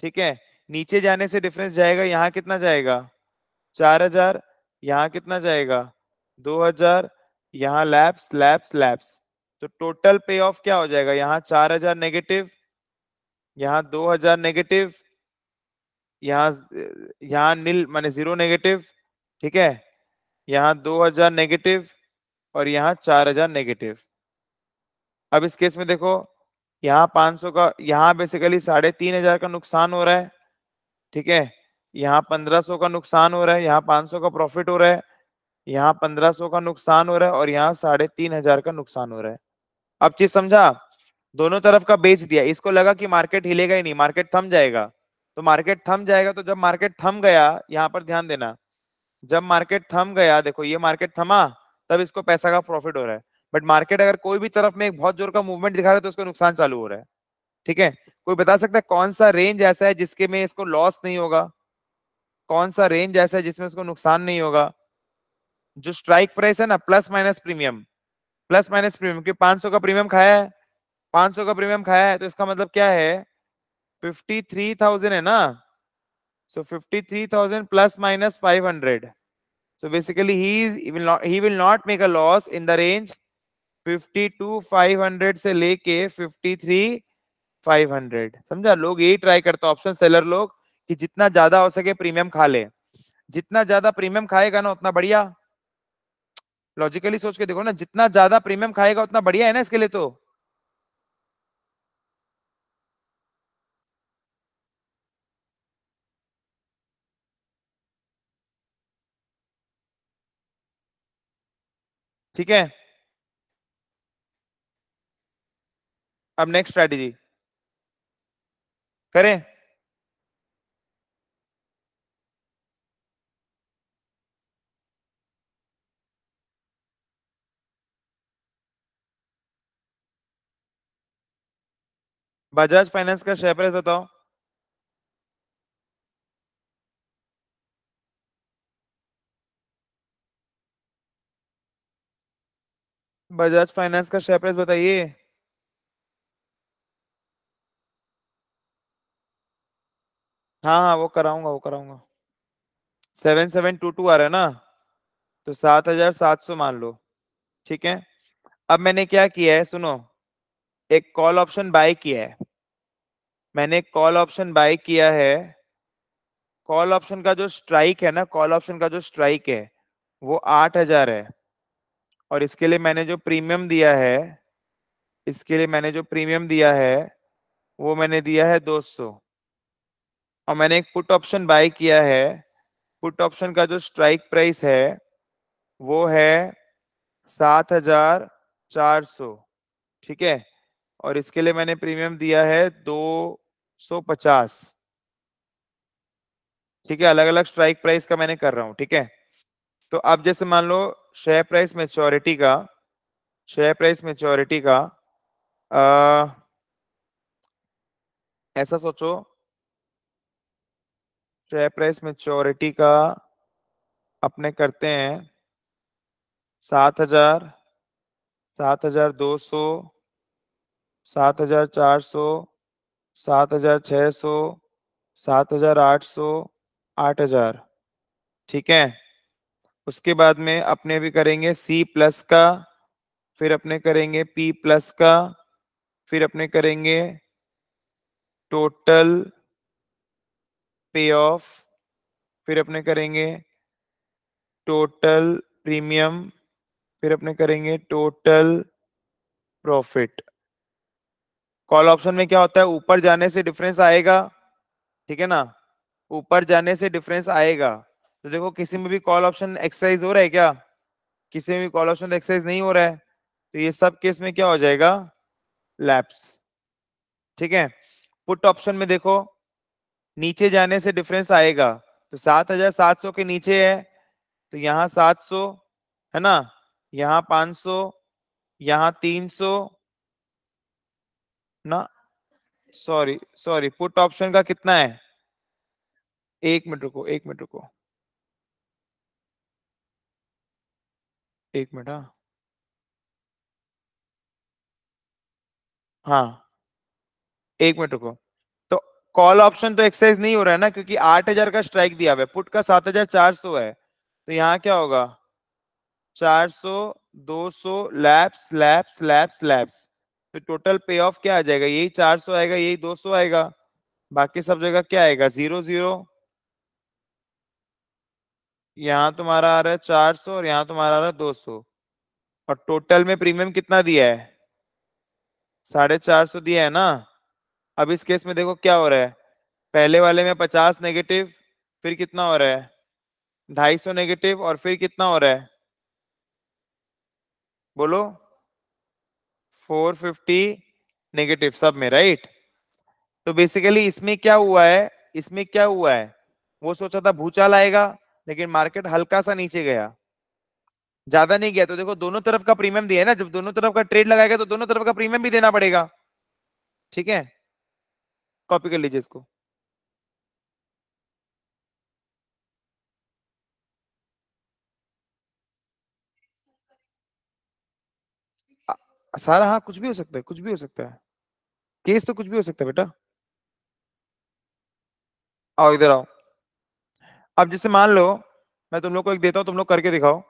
ठीक है नीचे जाने से डिफरेंस जाएगा यहाँ कितना जाएगा चार हजार यहाँ कितना जाएगा दो हजार यहाँ लैप्स लैप्स लैप्स तो टोटल पे ऑफ क्या हो जाएगा यहाँ चार हजार नेगेटिव यहाँ दो हजार नेगेटिव यहाँ यहाँ नील माने जीरो नेगेटिव ठीक है यहाँ दो हजार नेगेटिव और यहाँ चार हजार नेगेटिव अब इस केस में देखो यहाँ 500 का यहाँ बेसिकली साढ़े तीन हजार का नुकसान हो रहा है ठीक है यहाँ पंद्रह सौ का नुकसान हो रहा है यहाँ पांच सौ का प्रॉफिट हो रहा है यहाँ पंद्रह सौ का नुकसान हो रहा है और यहाँ साढ़े तीन हजार का नुकसान हो रहा है अब चीज समझा दोनों तरफ का बेच दिया इसको लगा कि मार्केट हिलेगा ही नहीं मार्केट थम जाएगा तो मार्केट थम जाएगा तो जब मार्केट थम गया यहाँ पर ध्यान देना जब मार्केट थम गया देखो ये मार्केट थमा तब इसको पैसा का प्रॉफिट हो रहा है बट मार्केट अगर कोई भी तरफ में एक बहुत जोर का मूवमेंट दिखा रहा है तो उसका नुकसान चालू हो रहा है ठीक है कोई बता सकता है कौन सा रेंज ऐसा है जिसके में इसको लॉस नहीं होगा कौन सा रेंज ऐसा है जिसमें इसको नुकसान नहीं होगा जो स्ट्राइक प्राइस है ना plus minus premium plus minus premium क्योंकि पांच का प्रीमियम खाया है पांच का प्रीमियम खाया है तो इसका मतलब क्या है फिफ्टी थ्री थाउजेंड है ना so fifty three thousand plus minus five hundred so basically he will not make a loss in the range fifty two five hundred से लेके फिफ्टी थ्री 500 समझा लोग यही ट्राई करते हैं ऑप्शन सेलर लोग कि जितना ज्यादा हो सके प्रीमियम खा ले जितना ज्यादा प्रीमियम खाएगा ना उतना बढ़िया लॉजिकली सोच के देखो ना जितना ज्यादा प्रीमियम खाएगा उतना बढ़िया है ना इसके लिए तो ठीक है अब नेक्स्ट स्ट्रेटेजी करें बजाज फाइनेंस का शेयर प्राइस बताओ बजाज फाइनेंस का शेयर प्राइस बताइए हाँ हाँ वो कराऊंगा वो कराऊंगा सेवन सेवन टू टू आ रहा है ना तो सात हजार सात सौ मान लो ठीक है अब मैंने क्या किया है सुनो एक कॉल ऑप्शन बाय किया है मैंने कॉल ऑप्शन बाय किया है कॉल ऑप्शन का जो स्ट्राइक है ना कॉल ऑप्शन का जो स्ट्राइक है वो आठ हजार है और इसके लिए मैंने जो प्रीमियम दिया है इसके लिए मैंने जो प्रीमियम दिया है वो मैंने दिया है दो सौ और मैंने एक पुट ऑप्शन बाय किया है पुट ऑप्शन का जो स्ट्राइक प्राइस है वो है सात हजार चार सौ ठीक है और इसके लिए मैंने प्रीमियम दिया है दो सौ पचास ठीक है अलग अलग स्ट्राइक प्राइस का मैंने कर रहा हूँ ठीक है तो अब जैसे मान लो शेयर प्राइस मेच्योरिटी का शेयर प्राइस मेच्योरिटी का आ, ऐसा सोचो शेयर प्राइस मेच्योरिटी का अपने करते हैं सात हजार सात हजार दो सौ सात हजार चार सौ सात हजार छः सौ सात हजार आठ सौ आठ हजार ठीक है उसके बाद में अपने भी करेंगे सी प्लस का फिर अपने करेंगे पी प्लस का फिर अपने करेंगे टोटल पे ऑफ फिर अपने करेंगे टोटल प्रीमियम फिर अपने करेंगे टोटल प्रॉफिट कॉल ऑप्शन में क्या होता है ऊपर जाने से डिफरेंस आएगा ठीक है ना ऊपर जाने से डिफरेंस आएगा तो देखो किसी में भी कॉल ऑप्शन एक्सरसाइज हो रहा है क्या किसी में भी कॉल ऑप्शन एक्सरसाइज नहीं हो रहा है तो ये सब केस में क्या हो जाएगा लैप्स ठीक है पुट ऑप्शन में देखो नीचे जाने से डिफरेंस आएगा तो सात हजार सात सौ के नीचे है तो यहाँ सात सौ है ना यहाँ पांच सौ यहाँ तीन सौ ना सॉरी सॉरी पुट ऑप्शन का कितना है एक मिनट रुको एक मिनट रुको एक मिनट हाँ हाँ एक मिनट रुको कॉल ऑप्शन तो एक्सरसाइज नहीं हो रहा है ना क्योंकि आठ हजार का स्ट्राइक दिया हुआ है पुट का सात हजार चार सौ है तो यहाँ क्या होगा चार सौ दो सौ लैप्स लैप्स लैप्स लैप्स तो टोटल पे ऑफ क्या आ जाएगा यही चार सौ आएगा यही दो सौ आएगा बाकी सब जगह क्या आएगा जीरो जीरो यहाँ तुम्हारा आ रहा है चार सौ और यहाँ तुम्हारा आ रहा है दो सौ और टोटल में प्रीमियम कितना दिया है साढ़े चार सौ दिया है ना अब इस केस में देखो क्या हो रहा है पहले वाले में पचास नेगेटिव फिर कितना हो रहा है ढाई सौ नेगेटिव और फिर कितना हो रहा है बोलो फोर फिफ्टी नेगेटिव सब में राइट तो बेसिकली इसमें क्या हुआ है इसमें क्या हुआ है वो सोचा था भूचाल आएगा लेकिन मार्केट हल्का सा नीचे गया ज्यादा नहीं गया तो देखो दोनों तरफ का प्रीमियम दिया है ना जब दोनों तरफ का ट्रेड लगाएगा तो दोनों तरफ का प्रीमियम भी देना पड़ेगा ठीक है कॉपी कर लीजिए इसको सारा हाँ कुछ भी हो सकता है कुछ भी हो सकता है केस तो कुछ भी हो सकता है बेटा आओ इधर आओ अब जैसे मान लो मैं तुम लोग को एक देता हूं तुम लोग करके दिखाओ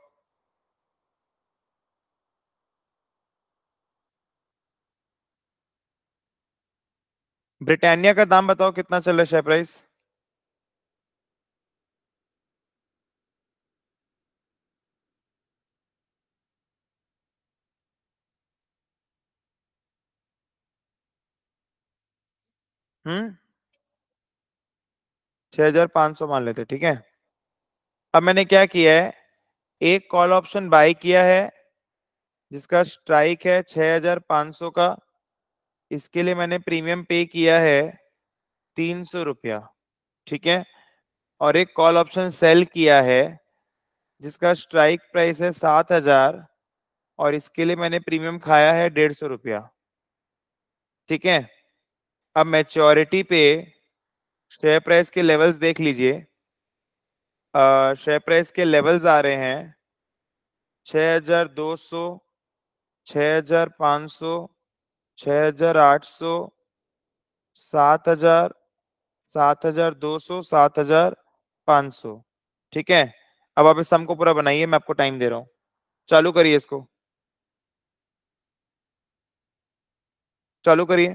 ब्रिटानिया का दाम बताओ कितना चल रहा है शेयर प्राइस हम्म छह हजार पांच सौ मान लेते ठीक है अब मैंने क्या किया है एक कॉल ऑप्शन बाय किया है जिसका स्ट्राइक है हजार सौ का इसके लिए मैंने प्रीमियम पे किया है तीन सौ रुपया ठीक है और एक कॉल ऑप्शन सेल किया है जिसका स्ट्राइक प्राइस है सात हजार और इसके लिए मैंने प्रीमियम खाया है डेढ़ सौ रुपया ठीक है अब मैच्योरिटी पे शेयर प्राइस के लेवल्स देख लीजिए शेयर प्राइस के लेवल्स आ रहे हैं छ हजार हजार दो सौ पाँच सौ छः हजार आठ सौ सात हजार सात हजार दो सौ सात हजार पाँच सौ ठीक है अब आप इस सम को पूरा बनाइए मैं आपको टाइम दे रहा हूँ चालू करिए इसको चालू करिए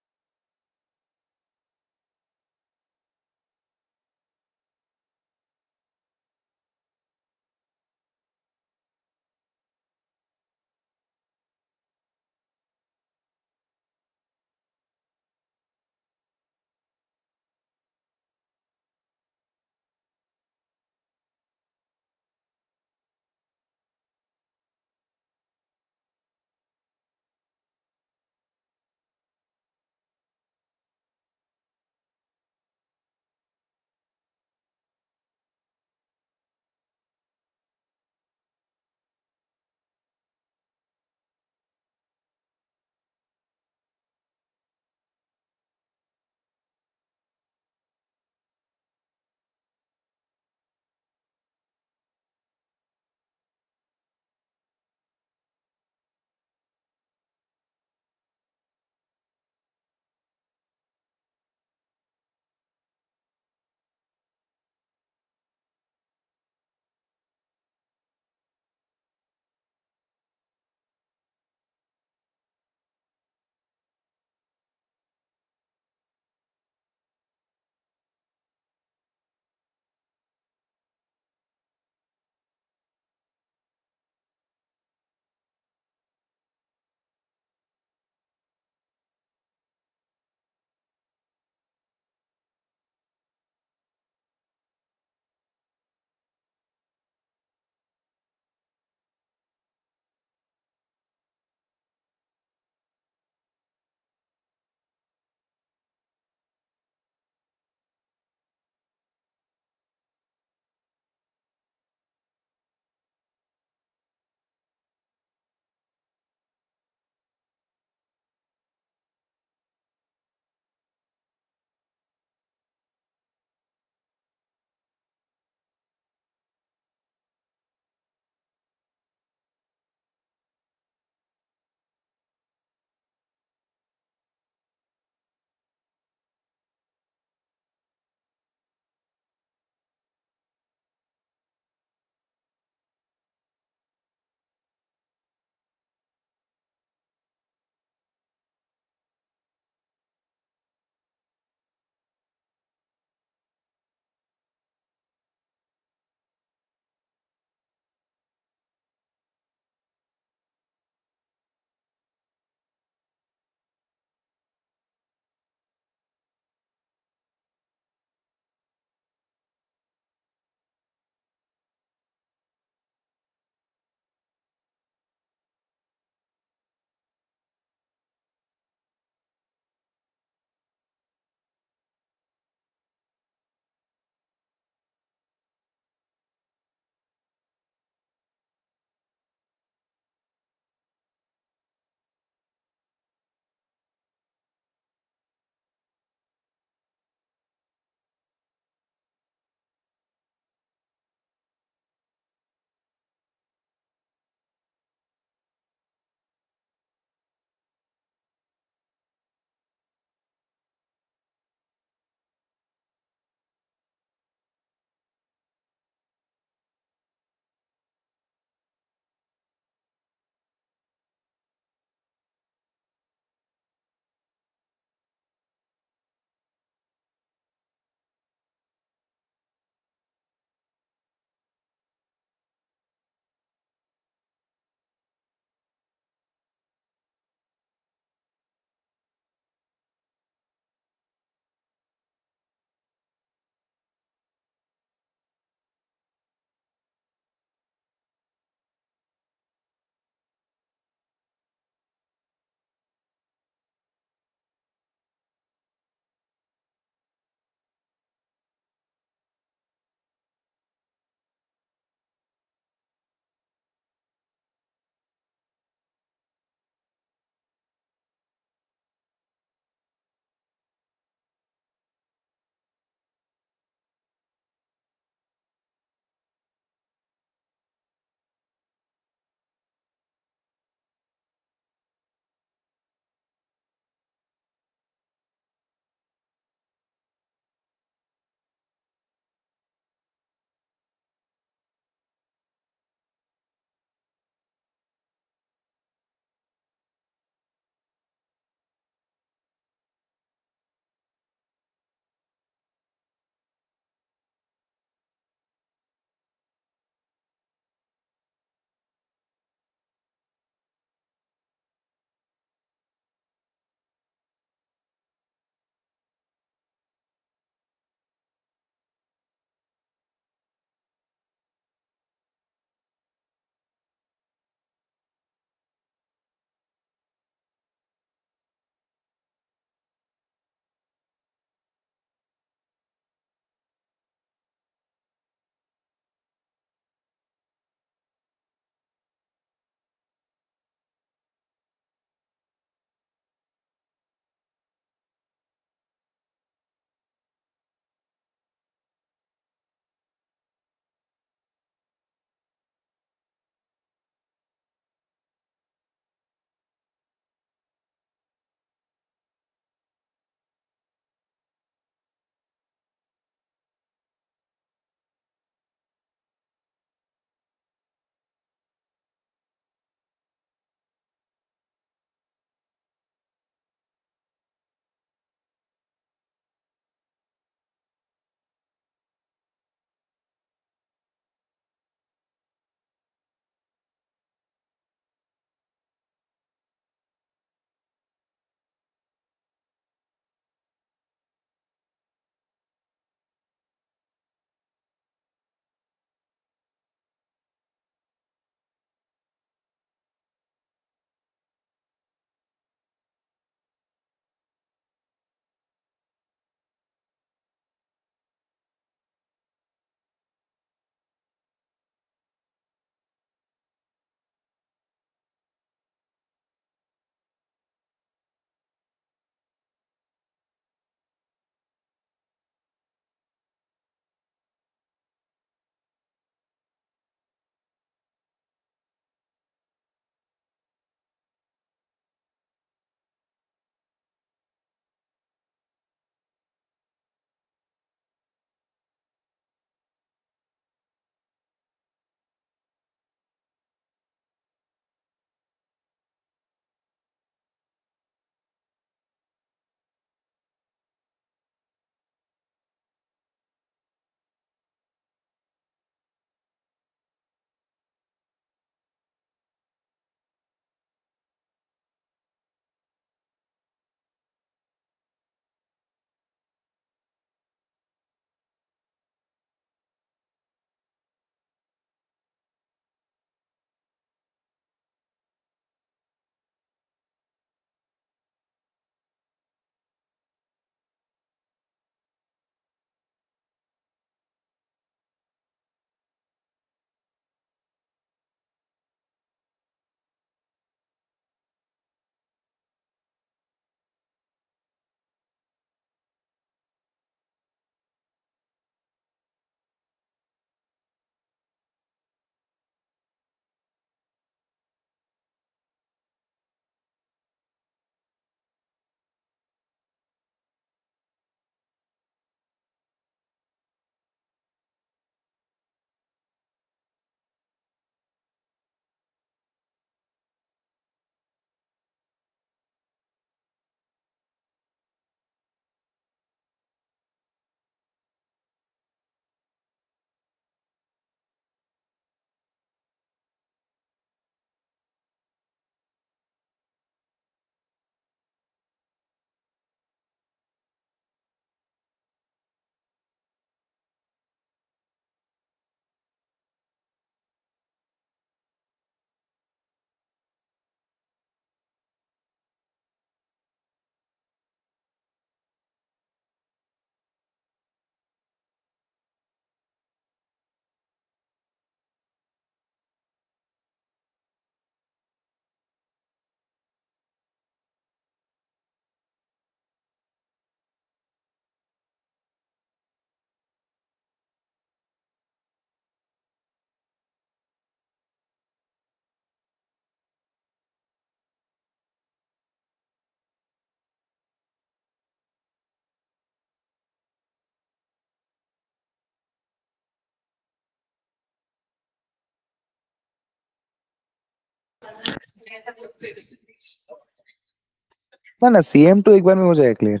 ना ना सीएम टू एक बार में हो जाएगा क्लियर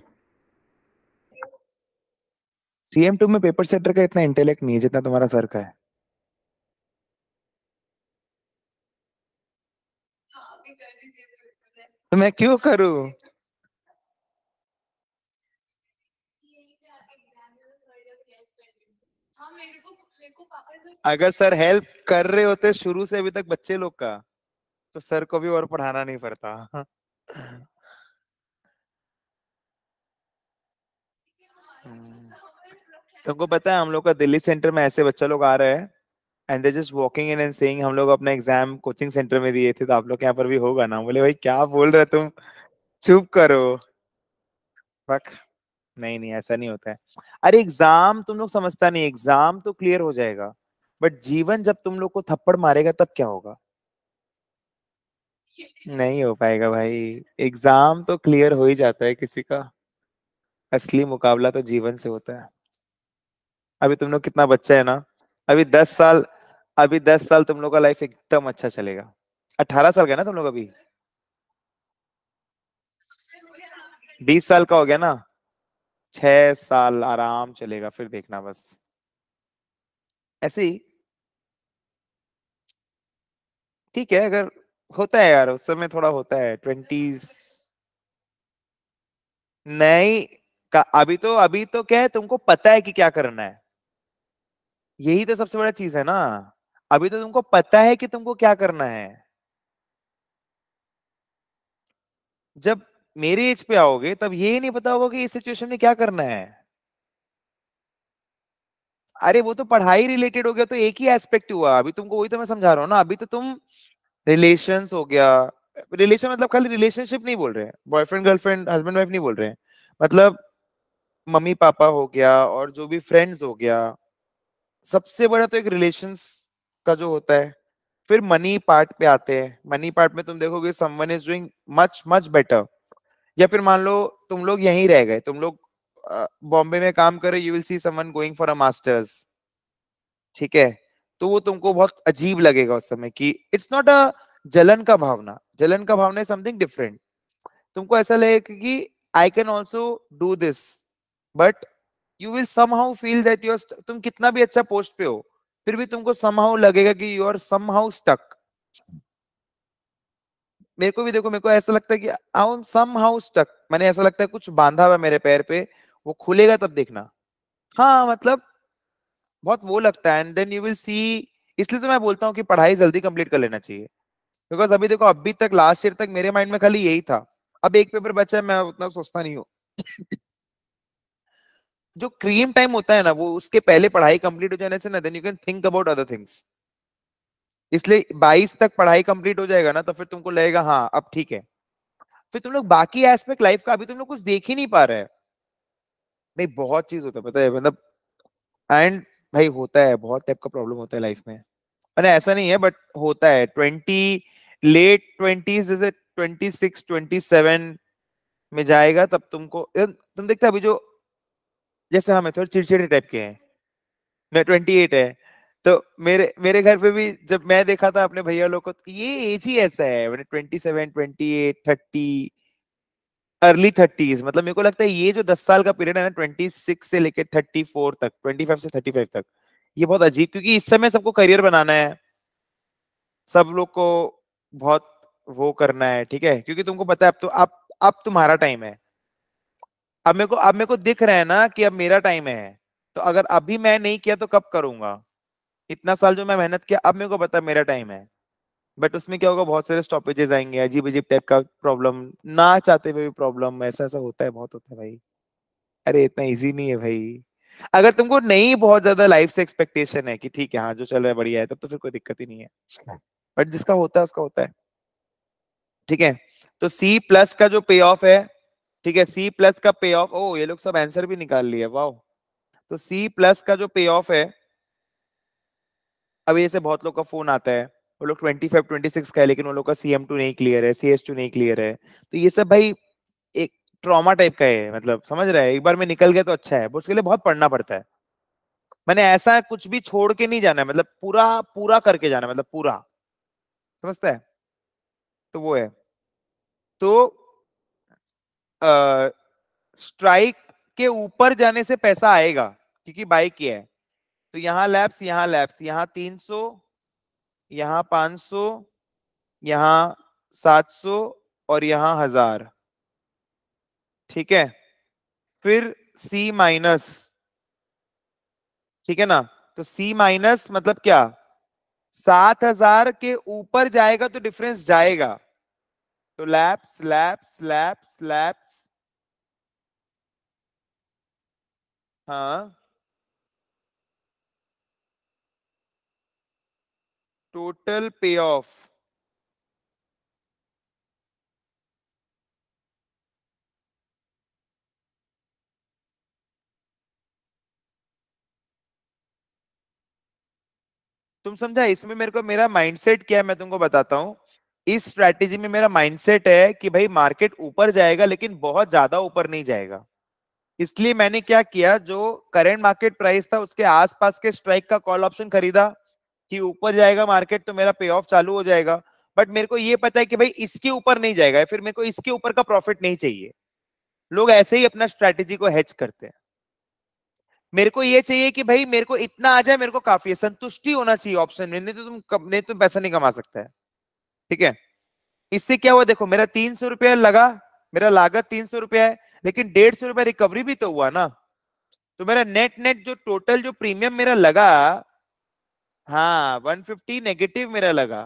सीएम टू में पेपर सेटर का इतना इंटेलेक्ट नहीं है जितना तुम्हारा सर का है तो मैं क्यों करूं अगर सर हेल्प कर रहे होते शुरू से अभी तक बच्चे लोग का तो सर को भी और पढ़ाना नहीं पड़ता हाँ। हाँ। हम्म। तुमको तो पता है हम लोग का दिल्ली सेंटर में ऐसे बच्चा लोग आ रहे हैं and they just walking in and saying हम लोग अपना एग्जाम कोचिंग सेंटर में दिए थे तो आप लोग यहाँ पर भी होगा ना बोले भाई क्या बोल रहे तुम चुप करो फक नहीं नहीं ऐसा नहीं होता है अरे एग्जाम तुम लोग समझता नहीं एग्जाम तो क्लियर हो जाएगा बट जीवन जब तुम लोग को थप्पड़ मारेगा तब क्या होगा नहीं हो पाएगा भाई एग्जाम तो क्लियर हो ही जाता है किसी का असली मुकाबला तो जीवन से होता है अभी तुम लोग कितना बच्चा है ना अभी दस साल अभी दस साल तुम लोग का लाइफ एकदम अच्छा चलेगा अठारह साल का ना तुम लोग अभी बीस साल का हो गया ना छह साल आराम चलेगा फिर देखना बस ऐसे ही ठीक है अगर होता है यार उस समय थोड़ा होता है ट्वेंटीज नहीं का अभी तो अभी तो क्या है तुमको पता है कि क्या करना है यही तो सबसे बड़ा चीज है ना अभी तो तुमको पता है कि तुमको क्या करना है जब मेरे एज पे आओगे तब ये नहीं पता होगा कि इस सिचुएशन में क्या करना है अरे वो तो पढ़ाई रिलेटेड हो गया तो एक ही एस्पेक्ट हुआ अभी तुमको वही तो मैं समझा रहा हूँ ना अभी तो तुम रिलेशन हो गया रिलेशन मतलब खाली रिलेशनशिप नहीं बोल रहे हैं बॉयफ्रेंड गर्लफ्रेंड हस्बैंड वाइफ नहीं बोल रहे हैं मतलब मम्मी पापा हो गया और जो भी फ्रेंड्स हो गया सबसे बड़ा तो एक रिलेशन का जो होता है फिर मनी पार्ट पे आते हैं मनी पार्ट में तुम देखोगे someone is doing much much better या फिर मान लो तुम लोग यहीं रह गए तुम लोग बॉम्बे में काम करे you will see someone going for a masters ठीक है तो वो तुमको बहुत अजीब लगेगा उस समय कि इट्स नॉट अ जलन का भावना जलन का भावना इज समथिंग डिफरेंट तुमको ऐसा लगेगा कि I can also do this but you will somehow feel that your तुम कितना भी अच्छा पोस्ट पे हो फिर भी तुमको सम हाउ लगेगा कि you are somehow stuck मेरे को भी देखो मेरे को ऐसा लगता है कि I am somehow stuck मैंने ऐसा लगता है कुछ बांधा हुआ मेरे पैर पे वो खुलेगा तब देखना हाँ मतलब बहुत वो लगता है and then you will see इसलिए तो मैं बोलता हूँ कि पढ़ाई जल्दी कंप्लीट कर लेना चाहिए बिकॉज अभी देखो अभी तक लास्ट ईयर तक मेरे माइंड में खाली यही था अब एक पेपर बचा है मैं उतना सोचता नहीं हूँ [laughs] जो क्रीम टाइम होता है ना वो उसके पहले पढ़ाई कंप्लीट हो जाने से ना then you can think about other things इसलिए 22 तक पढ़ाई कंप्लीट हो जाएगा ना तो फिर तुमको लगेगा हाँ अब ठीक है फिर तुम लोग बाकी एस्पेक्ट लाइफ का अभी तुम लोग कुछ देख ही नहीं पा रहे नहीं बहुत चीज होता है पता है मतलब एंड भाई होता है बहुत टाइप का प्रॉब्लम होता है लाइफ में मैंने ऐसा नहीं है बट होता है ट्वेंटी लेट ट्वेंटीज जैसे ट्वेंटी सिक्स ट्वेंटी सेवन में जाएगा तब तुमको तुम देखते अभी जो जैसे हमें थोड़े चिड़चिड़े टाइप के हैं मैं ट्वेंटी एट है तो मेरे मेरे घर पे भी जब मैं देखा था अपने भैया लोग को ये एज ही ऐसा है मैंने twenty seven twenty eight thirty early thirties मतलब मेरे को लगता है ये जो दस साल का पीरियड है ना ट्वेंटी सिक्स से लेकर थर्टी फोर तक ट्वेंटी फाइव से थर्टी फाइव तक ये बहुत अजीब क्योंकि इस समय सबको करियर बनाना है सब लोग को बहुत वो करना है ठीक है क्योंकि तुमको पता है अब तो अब अब तुम्हारा टाइम है अब मेरे को अब मेरे को दिख रहा है ना कि अब मेरा टाइम है तो अगर अभी मैं नहीं किया तो कब करूंगा इतना साल जो मैं मेहनत किया अब मेरे को पता मेरा टाइम है बट उसमें क्या होगा बहुत सारे स्टॉपेजेस आएंगे अजीब अजीब टाइप का प्रॉब्लम ना चाहते हुए भी प्रॉब्लम ऐसा ऐसा होता है बहुत होता है भाई अरे इतना इजी नहीं है भाई अगर तुमको नहीं बहुत ज्यादा लाइफ से एक्सपेक्टेशन है कि ठीक है हाँ जो चल रहा है बढ़िया है तब तो फिर कोई दिक्कत ही नहीं है बट जिसका होता है उसका होता है ठीक है तो सी प्लस का जो पे ऑफ है ठीक है सी प्लस का पे ऑफ ओ ये लोग सब आंसर भी निकाल लिए वाह तो सी प्लस का जो पे ऑफ है अभी ऐसे बहुत लोग का फोन आता है वो लोग ट्वेंटी फाइव ट्वेंटी सिक्स का है लेकिन वो लोग का सी एम टू नहीं क्लियर है सी एस टू नहीं क्लियर है तो ये सब भाई एक ट्रॉमा टाइप का है मतलब समझ रहा है एक बार में निकल गया तो अच्छा है उसके लिए बहुत पढ़ना पड़ता है मैंने ऐसा कुछ भी छोड़ के नहीं जाना है मतलब पूरा पूरा करके जाना है मतलब पूरा समझता है तो वो है तो स्ट्राइक के ऊपर जाने से पैसा आएगा क्योंकि बाइक ही है तो यहाँ लैब्स यहाँ लैब्स यहाँ तीन सौ यहाँ पाँच सौ यहाँ सात सौ और यहाँ हजार ठीक है फिर C माइनस ठीक है ना तो C माइनस मतलब क्या सात हजार के ऊपर जाएगा तो डिफरेंस जाएगा तो लैप स्लैप स्लैप स्लैप हाँ टोटल पे ऑफ तुम समझा इसमें मेरे को मेरा माइंडसेट क्या है मैं तुमको बताता हूं इस स्ट्रेटेजी में मेरा माइंडसेट है कि भाई मार्केट ऊपर जाएगा लेकिन बहुत ज्यादा ऊपर नहीं जाएगा इसलिए मैंने क्या किया जो करेंट मार्केट प्राइस था उसके आसपास के स्ट्राइक का कॉल ऑप्शन खरीदा कि ऊपर जाएगा मार्केट तो मेरा पे ऑफ चालू हो जाएगा बट मेरे को ये पता है कि भाई इसके ऊपर नहीं जाएगा फिर मेरे को इसके ऊपर का प्रॉफिट नहीं चाहिए लोग ऐसे ही अपना स्ट्रेटेजी को हैच करते हैं मेरे को ये चाहिए कि भाई मेरे को इतना आ जाए मेरे को काफी है संतुष्टि होना चाहिए ऑप्शन में नहीं तो तुम कब नहीं तुम तो पैसा नहीं कमा सकता है ठीक है इससे क्या हुआ देखो मेरा तीन सौ रुपया लगा मेरा लागत तीन सौ रुपया है लेकिन डेढ़ सौ रुपया रिकवरी भी तो हुआ ना तो मेरा नेट नेट जो टोटल जो प्रीमियम मेरा लगा हाँ 150 नेगेटिव मेरा लगा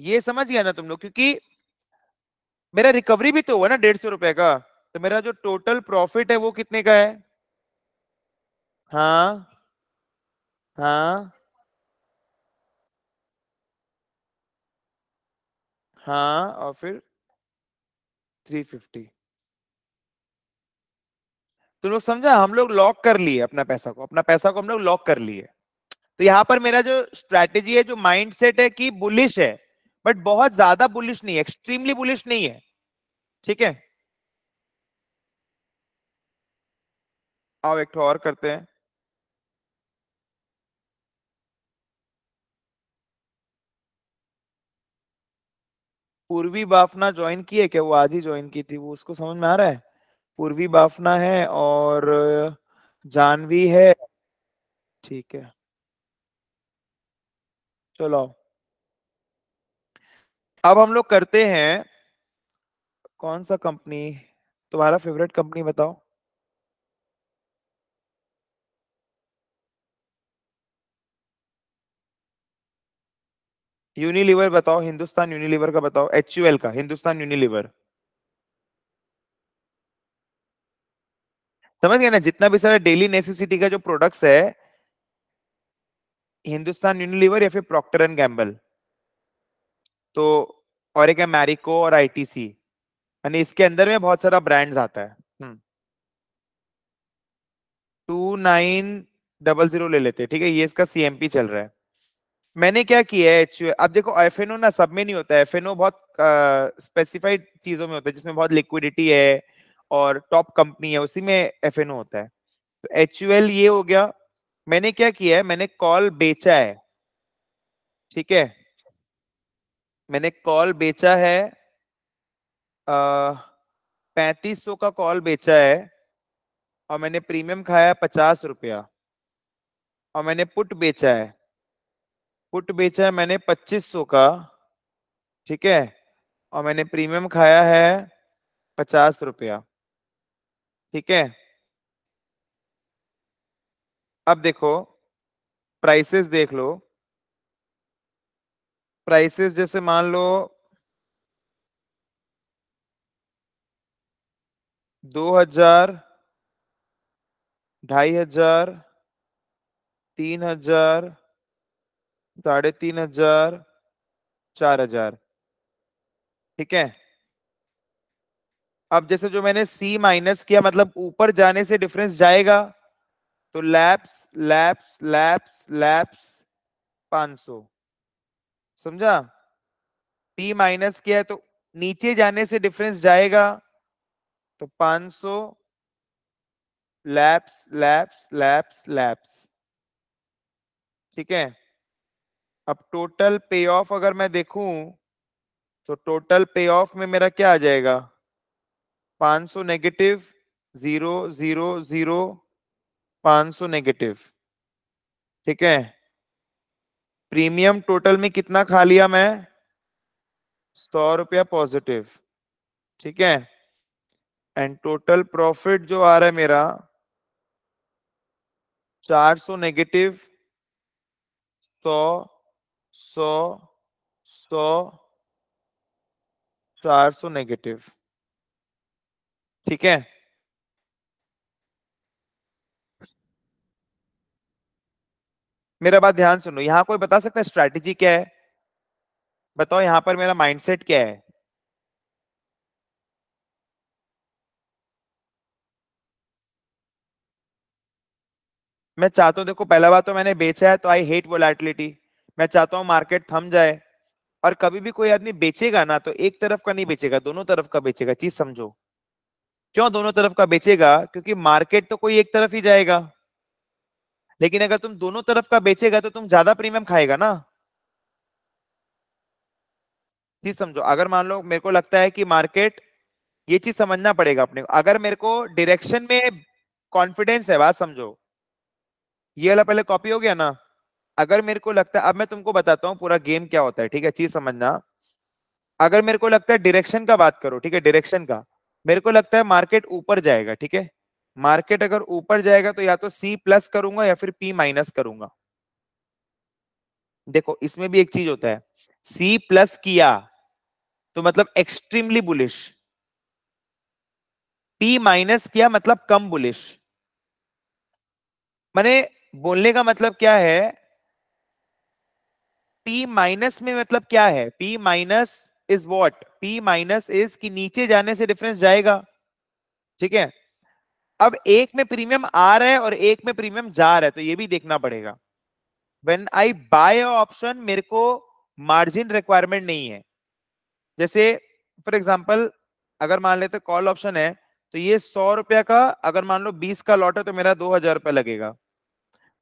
ये समझ गया ना तुम लोग क्योंकि मेरा रिकवरी भी तो हुआ ना डेढ़ सौ रुपए का तो मेरा जो टोटल प्रॉफिट है वो कितने का है हाँ हाँ हाँ और फिर थ्री फिफ्टी तुम लोग समझा हम लोग लॉक कर लिए अपना पैसा को अपना पैसा को हम लोग लॉक कर लिए तो यहां पर मेरा जो स्ट्रैटेजी है जो सेट है कि बुलिश है बट बहुत ज्यादा बुलिश नहीं है एक्सट्रीमली बुलिश नहीं है ठीक है आओ एक और करते हैं पूर्वी बाफना ज्वाइन की है क्या वो आज ही ज्वाइन की थी वो उसको समझ में आ रहा है पूर्वी बाफना है और जानवी है ठीक है चलो अब हम लोग करते हैं कौन सा कंपनी तुम्हारा फेवरेट कंपनी बताओ यूनिलीवर बताओ हिंदुस्तान यूनिलीवर का बताओ एच का हिंदुस्तान यूनिलीवर समझ गए ना जितना भी सारा डेली नेसेसिटी का जो प्रोडक्ट्स है हिंदुस्तान यूनिलीवर या फिर प्रॉक्टर एंड गैम्बल तो और एक है मैरिको और आईटीसी यानी इसके अंदर में बहुत सारा ब्रांड्स आता है हम्म। टू नाइन डबल जीरो ले लेते हैं ठीक है ये इसका सीएमपी चल रहा है मैंने क्या किया है एच अब देखो एफ ना सब में नहीं होता है एफ बहुत स्पेसिफाइड चीजों में होता है जिसमें बहुत लिक्विडिटी है और टॉप कंपनी है उसी में एफ होता है तो एच ये हो गया मैंने क्या किया है मैंने कॉल बेचा है ठीक है मैंने कॉल बेचा है पैंतीस सौ का कॉल बेचा है और मैंने प्रीमियम खाया पचास रुपया और मैंने पुट बेचा है पुट बेचा है मैंने पच्चीस सौ का ठीक है और मैंने प्रीमियम खाया है पचास रुपया ठीक है अब देखो प्राइसेस देख लो प्राइसेस जैसे मान लो दो हजार ढाई हजार तीन हजार साढ़े तीन हजार चार हजार ठीक है अब जैसे जो मैंने C माइनस किया मतलब ऊपर जाने से डिफरेंस जाएगा तो लैप्स लैप्स लैप्स लैप्स 500 समझा पी माइनस किया तो नीचे जाने से डिफरेंस जाएगा तो 500 लैप्स लैप्स लैप्स लैप्स ठीक है अब टोटल पे ऑफ अगर मैं देखूं तो टोटल पे ऑफ में मेरा क्या आ जाएगा 500 negative zero zero zero 500 negative ठीक है प्रीमियम टोटल में कितना खा लिया मैं सौ रुपया पॉजिटिव ठीक है एंड टोटल प्रॉफिट जो आ रहा है मेरा 400 नेगेटिव 100 100 100 400 नेगेटिव ठीक है मेरा बात ध्यान सुनो यहाँ कोई बता सकता है स्ट्रैटेजी क्या है बताओ यहाँ पर मेरा माइंडसेट क्या है मैं चाहता हूँ देखो पहला बात तो मैंने बेचा है तो आई हेट वोलाटिलिटी मैं चाहता हूँ मार्केट थम जाए और कभी भी कोई आदमी बेचेगा ना तो एक तरफ का नहीं बेचेगा दोनों तरफ का बेचेगा चीज समझो क्यों दोनों तरफ का बेचेगा क्योंकि मार्केट तो कोई एक तरफ ही जाएगा लेकिन अगर तुम दोनों तरफ का बेचेगा तो तुम ज्यादा प्रीमियम खाएगा ना चीज समझो अगर मान लो मेरे को लगता है कि मार्केट ये चीज समझना पड़ेगा अपने को अगर मेरे को डायरेक्शन में कॉन्फिडेंस है बात समझो ये वाला पहले कॉपी हो गया ना अगर मेरे को लगता है अब मैं तुमको बताता हूँ पूरा गेम क्या होता है ठीक है चीज समझना अगर मेरे को लगता है डायरेक्शन का बात करो ठीक है डायरेक्शन का मेरे को लगता है मार्केट ऊपर जाएगा ठीक है मार्केट अगर ऊपर जाएगा तो या तो सी प्लस करूंगा या फिर पी माइनस करूंगा देखो इसमें भी एक चीज होता है सी प्लस किया तो मतलब एक्सट्रीमली बुलिश पी माइनस किया मतलब कम बुलिश मैंने बोलने का मतलब क्या है पी माइनस में मतलब क्या है P minus is what P minus is कि नीचे जाने से डिफरेंस जाएगा ठीक है अब एक में प्रीमियम आ रहा है और एक में प्रीमियम जा रहा है तो ये भी देखना पड़ेगा वेन आई बाय ऑप्शन मेरे को मार्जिन रिक्वायरमेंट नहीं है जैसे फॉर एग्जाम्पल अगर मान लेते कॉल ऑप्शन है तो ये सौ रुपया का अगर मान लो बीस का लॉट है तो मेरा दो हजार रुपया लगेगा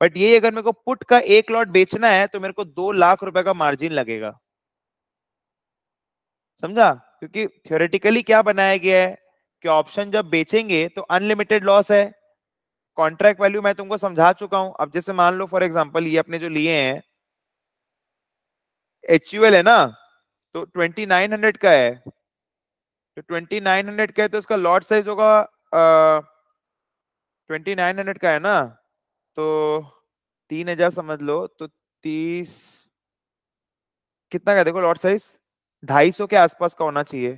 बट ये अगर मेरे को पुट का एक लॉट बेचना है तो मेरे को दो लाख रुपए का मार्जिन लगेगा समझा क्योंकि थियोरेटिकली क्या बनाया गया है कि ऑप्शन जब बेचेंगे तो अनलिमिटेड लॉस है कॉन्ट्रैक्ट वैल्यू मैं तुमको समझा चुका हूं अब जैसे मान लो फॉर एग्जाम्पल ये अपने जो लिए हैं एच है ना तो 2900 का है तो 2900 का है तो इसका लॉट साइज होगा ट्वेंटी नाइन का है ना तो 3000 समझ लो तो 30 कितना का देखो लॉट साइज ढाई के आसपास का होना चाहिए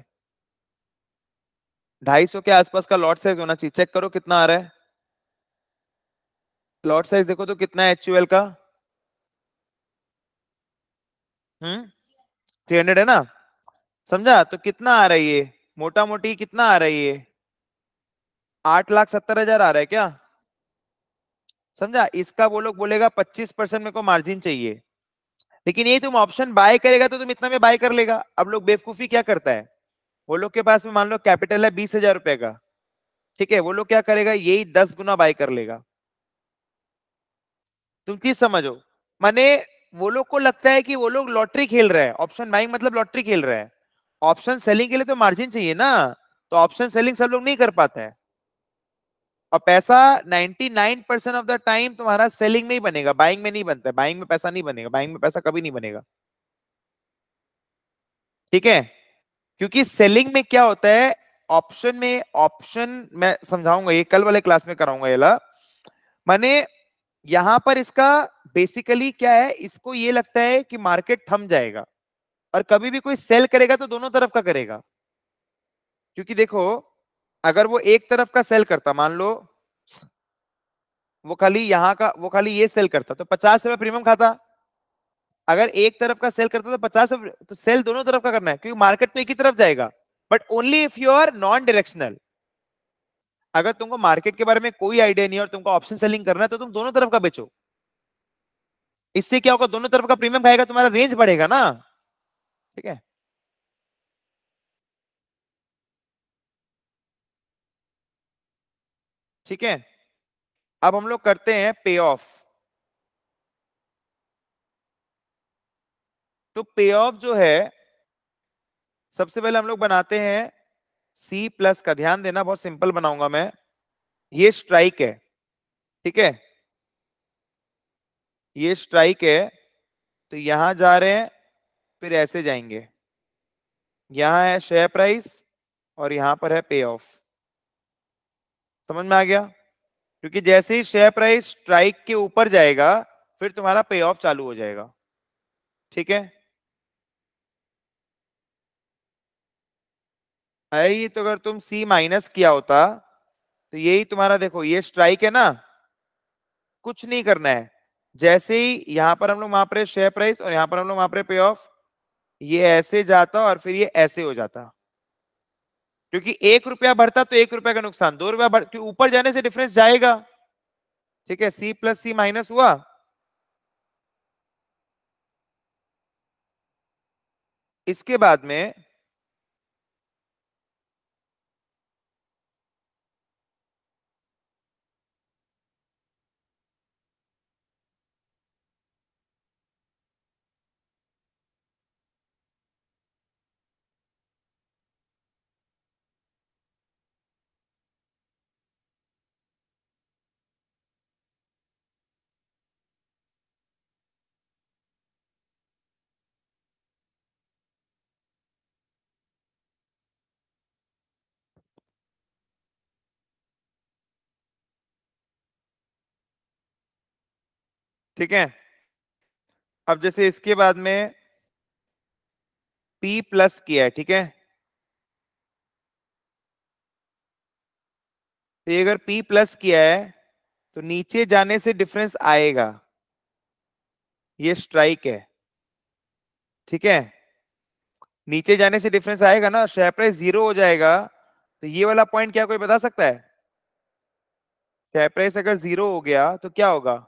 ढाई सौ के आसपास का लॉट साइज होना चाहिए चेक करो कितना आ रहा है लॉट साइज देखो तो कितना है एचयूएल का हम्म थ्री हंड्रेड है ना समझा तो कितना आ रहा है ये मोटा मोटी कितना आ रहा है ये आठ लाख सत्तर हजार आ रहा है क्या समझा इसका वो लोग बोलेगा पच्चीस परसेंट मेरे को मार्जिन चाहिए लेकिन ये तुम ऑप्शन बाय करेगा तो तुम इतना में बाय कर लेगा अब लोग बेवकूफी क्या करता है वो लोग के पास में मान लो कैपिटल है बीस हजार रुपए का ठीक है वो लोग क्या करेगा यही दस गुना बाय कर लेगा तुम चीज समझो माने वो लोग को लगता है कि वो लोग लॉटरी खेल रहे हैं ऑप्शन बाइंग मतलब लॉटरी खेल रहे हैं ऑप्शन सेलिंग के लिए तो मार्जिन चाहिए ना तो ऑप्शन सेलिंग सब लोग नहीं कर पाते हैं और पैसा 99 परसेंट ऑफ द टाइम तुम्हारा सेलिंग में ही बनेगा बाइंग में नहीं बनता है बाइंग में पैसा नहीं बनेगा बाइंग में पैसा कभी नहीं बनेगा ठीक है क्योंकि सेलिंग में क्या होता है ऑप्शन में ऑप्शन मैं समझाऊंगा ये कल वाले क्लास में कराऊंगा ये माने यहां पर इसका बेसिकली क्या है इसको ये लगता है कि मार्केट थम जाएगा और कभी भी कोई सेल करेगा तो दोनों तरफ का करेगा क्योंकि देखो अगर वो एक तरफ का सेल करता मान लो वो खाली यहाँ का वो खाली ये सेल करता तो पचास रुपए प्रीमियम खाता अगर एक तरफ का सेल करते हो तो पचास तो सेल दोनों तरफ का करना है क्योंकि मार्केट तो एक ही तरफ जाएगा but only if you are non directional अगर तुमको मार्केट के बारे में कोई आइडिया नहीं और तुमको ऑप्शन सेलिंग करना है तो तुम दोनों तरफ का बेचो इससे क्या होगा दोनों तरफ का प्रीमियम खाएगा तुम्हारा रेंज बढ़ेगा ना ठीक है ठीक है अब हम लोग करते हैं पे ऑफ तो पे ऑफ जो है सबसे पहले हम लोग बनाते हैं सी प्लस का ध्यान देना बहुत सिंपल बनाऊंगा मैं ये स्ट्राइक है ठीक है ये स्ट्राइक है तो यहां जा रहे हैं फिर ऐसे जाएंगे यहां है शेयर प्राइस और यहां पर है पे ऑफ समझ में आ गया क्योंकि जैसे ही शेयर प्राइस स्ट्राइक के ऊपर जाएगा फिर तुम्हारा पे ऑफ चालू हो जाएगा ठीक है आई तो अगर तुम सी माइनस किया होता तो यही तुम्हारा देखो ये स्ट्राइक है ना कुछ नहीं करना है जैसे ही यहां पर हम लोग वहां पर शेयर प्राइस और यहां पर हम लोग वहां पर पे ऑफ ये ऐसे जाता और फिर ये ऐसे हो जाता क्योंकि एक रुपया बढ़ता तो एक रुपया का नुकसान दो रुपया बढ़ ऊपर जाने से डिफरेंस जाएगा ठीक है सी प्लस सी माइनस हुआ इसके बाद में ठीक है अब जैसे इसके बाद में P प्लस किया है ठीक है तो ये अगर P प्लस किया है तो नीचे जाने से डिफरेंस आएगा ये स्ट्राइक है ठीक है नीचे जाने से डिफरेंस आएगा ना शेयर प्राइस जीरो हो जाएगा तो ये वाला पॉइंट क्या कोई बता सकता है शेयर प्राइस अगर जीरो हो गया तो क्या होगा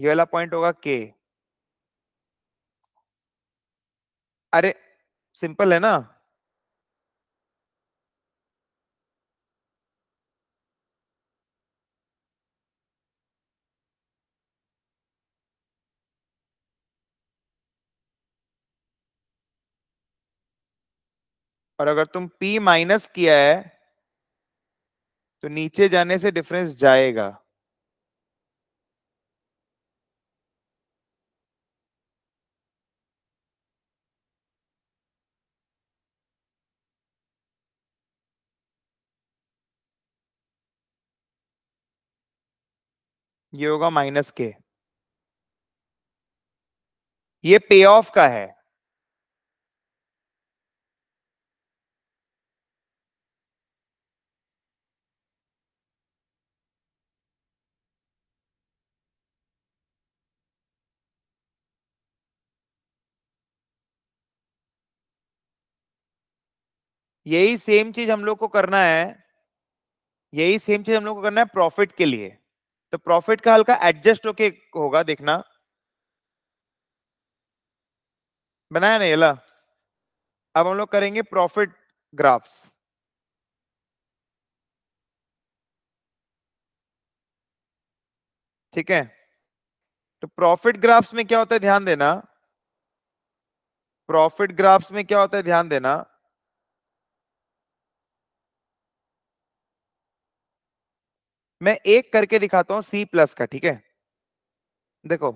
ये वाला पॉइंट होगा के अरे सिंपल है ना और अगर तुम P माइनस किया है तो नीचे जाने से डिफरेंस जाएगा ये होगा माइनस के ये पे ऑफ का है यही सेम चीज हम लोग को करना है यही सेम चीज हम लोग को करना है प्रॉफिट के लिए तो प्रॉफिट का हल्का एडजस्ट होके होगा देखना बनाया नहीं अला अब हम लोग करेंगे प्रॉफिट ग्राफ्स ठीक है तो प्रॉफिट ग्राफ्स में क्या होता है ध्यान देना प्रॉफिट ग्राफ्स में क्या होता है ध्यान देना मैं एक करके दिखाता हूं सी प्लस का ठीक है देखो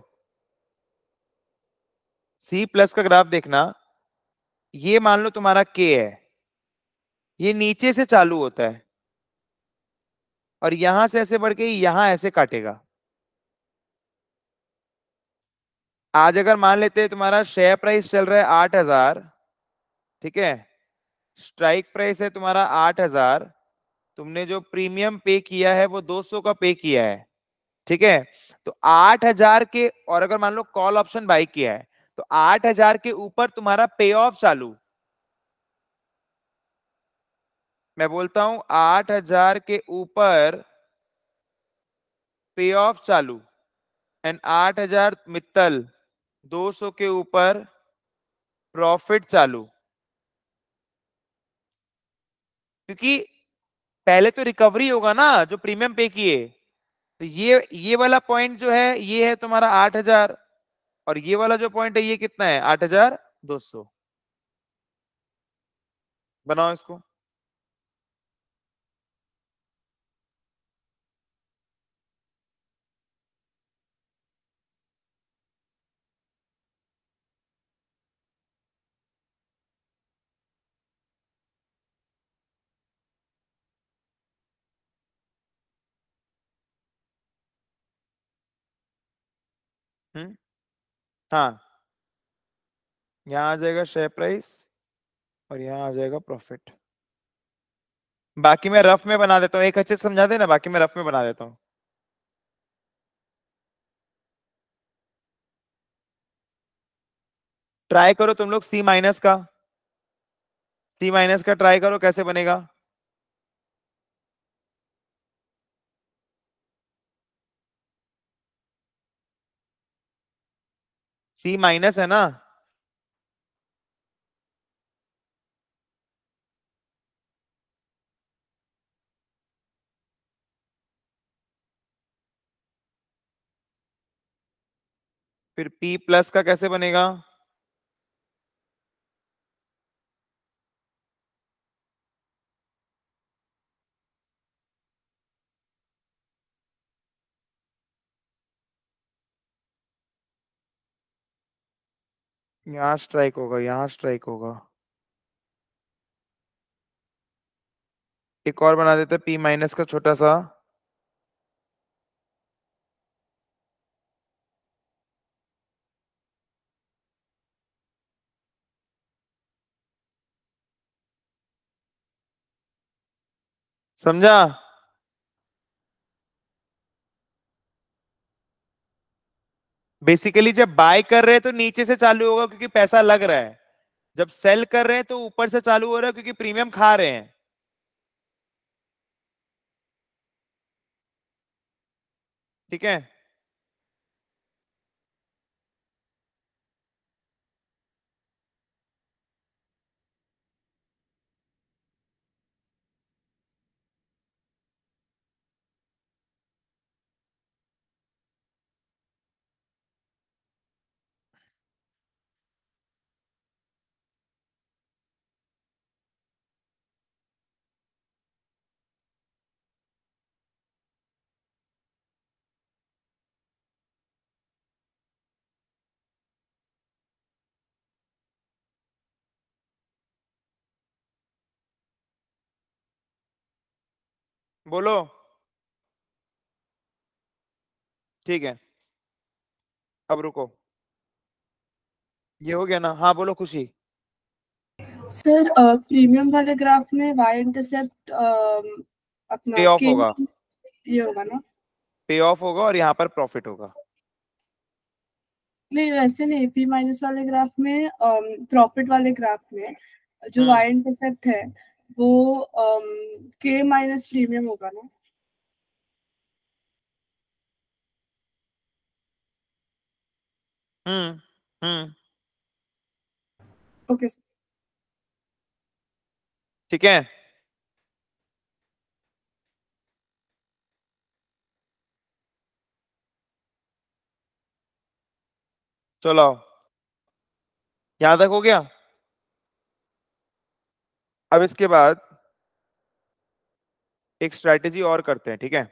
सी प्लस का ग्राफ देखना ये मान लो तुम्हारा के है ये नीचे से चालू होता है और यहां से ऐसे बढ़ के यहां ऐसे काटेगा आज अगर मान लेते हैं तुम्हारा शेयर प्राइस चल रहा है आठ हजार ठीक है स्ट्राइक प्राइस है तुम्हारा आठ हजार तुमने जो प्रीमियम पे किया है वो 200 का पे किया है ठीक है तो 8000 के और अगर मान लो कॉल ऑप्शन बाई किया है तो 8000 के ऊपर तुम्हारा पे ऑफ चालू मैं बोलता हूं 8000 के ऊपर पे ऑफ चालू एंड 8000 मित्तल दो के ऊपर प्रॉफिट चालू क्योंकि पहले तो रिकवरी होगा ना जो प्रीमियम पे किए तो ये ये वाला पॉइंट जो है ये है तुम्हारा आठ हजार और ये वाला जो पॉइंट है ये कितना है आठ हजार दो सौ बनाओ इसको हम्म हाँ यहाँ आ जाएगा शेयर प्राइस और यहाँ आ जाएगा प्रॉफिट बाकी मैं रफ में बना देता हूँ एक अच्छे समझा देना बाकी मैं रफ में बना देता हूँ ट्राई करो तुम लोग सी माइनस का सी माइनस का ट्राई करो कैसे बनेगा सी माइनस है ना फिर P प्लस का कैसे बनेगा यहाँ स्ट्राइक होगा यहाँ स्ट्राइक होगा एक और बना देते पी माइनस का छोटा सा समझा बेसिकली जब बाय कर रहे हैं तो नीचे से चालू होगा क्योंकि पैसा लग रहा है जब सेल कर रहे हैं तो ऊपर से चालू हो रहा है क्योंकि प्रीमियम खा रहे हैं ठीक है बोलो ठीक है अब रुको ये हो गया ना हाँ बोलो खुशी सर प्रीमियम वाले ग्राफ में वाई इंटरसेप्ट पे ऑफ होगा ये होगा ना पे ऑफ होगा और यहाँ पर प्रॉफिट होगा नहीं वैसे नहीं पी माइनस वाले ग्राफ में प्रॉफिट वाले ग्राफ में जो हम्म। वाई इंटरसेप्ट है वो के माइनस प्रीमियम होगा ना हम्म हम्म ओके ठीक है चलो याद तक हो गया अब इसके बाद एक स्ट्रैटेजी और करते हैं ठीक है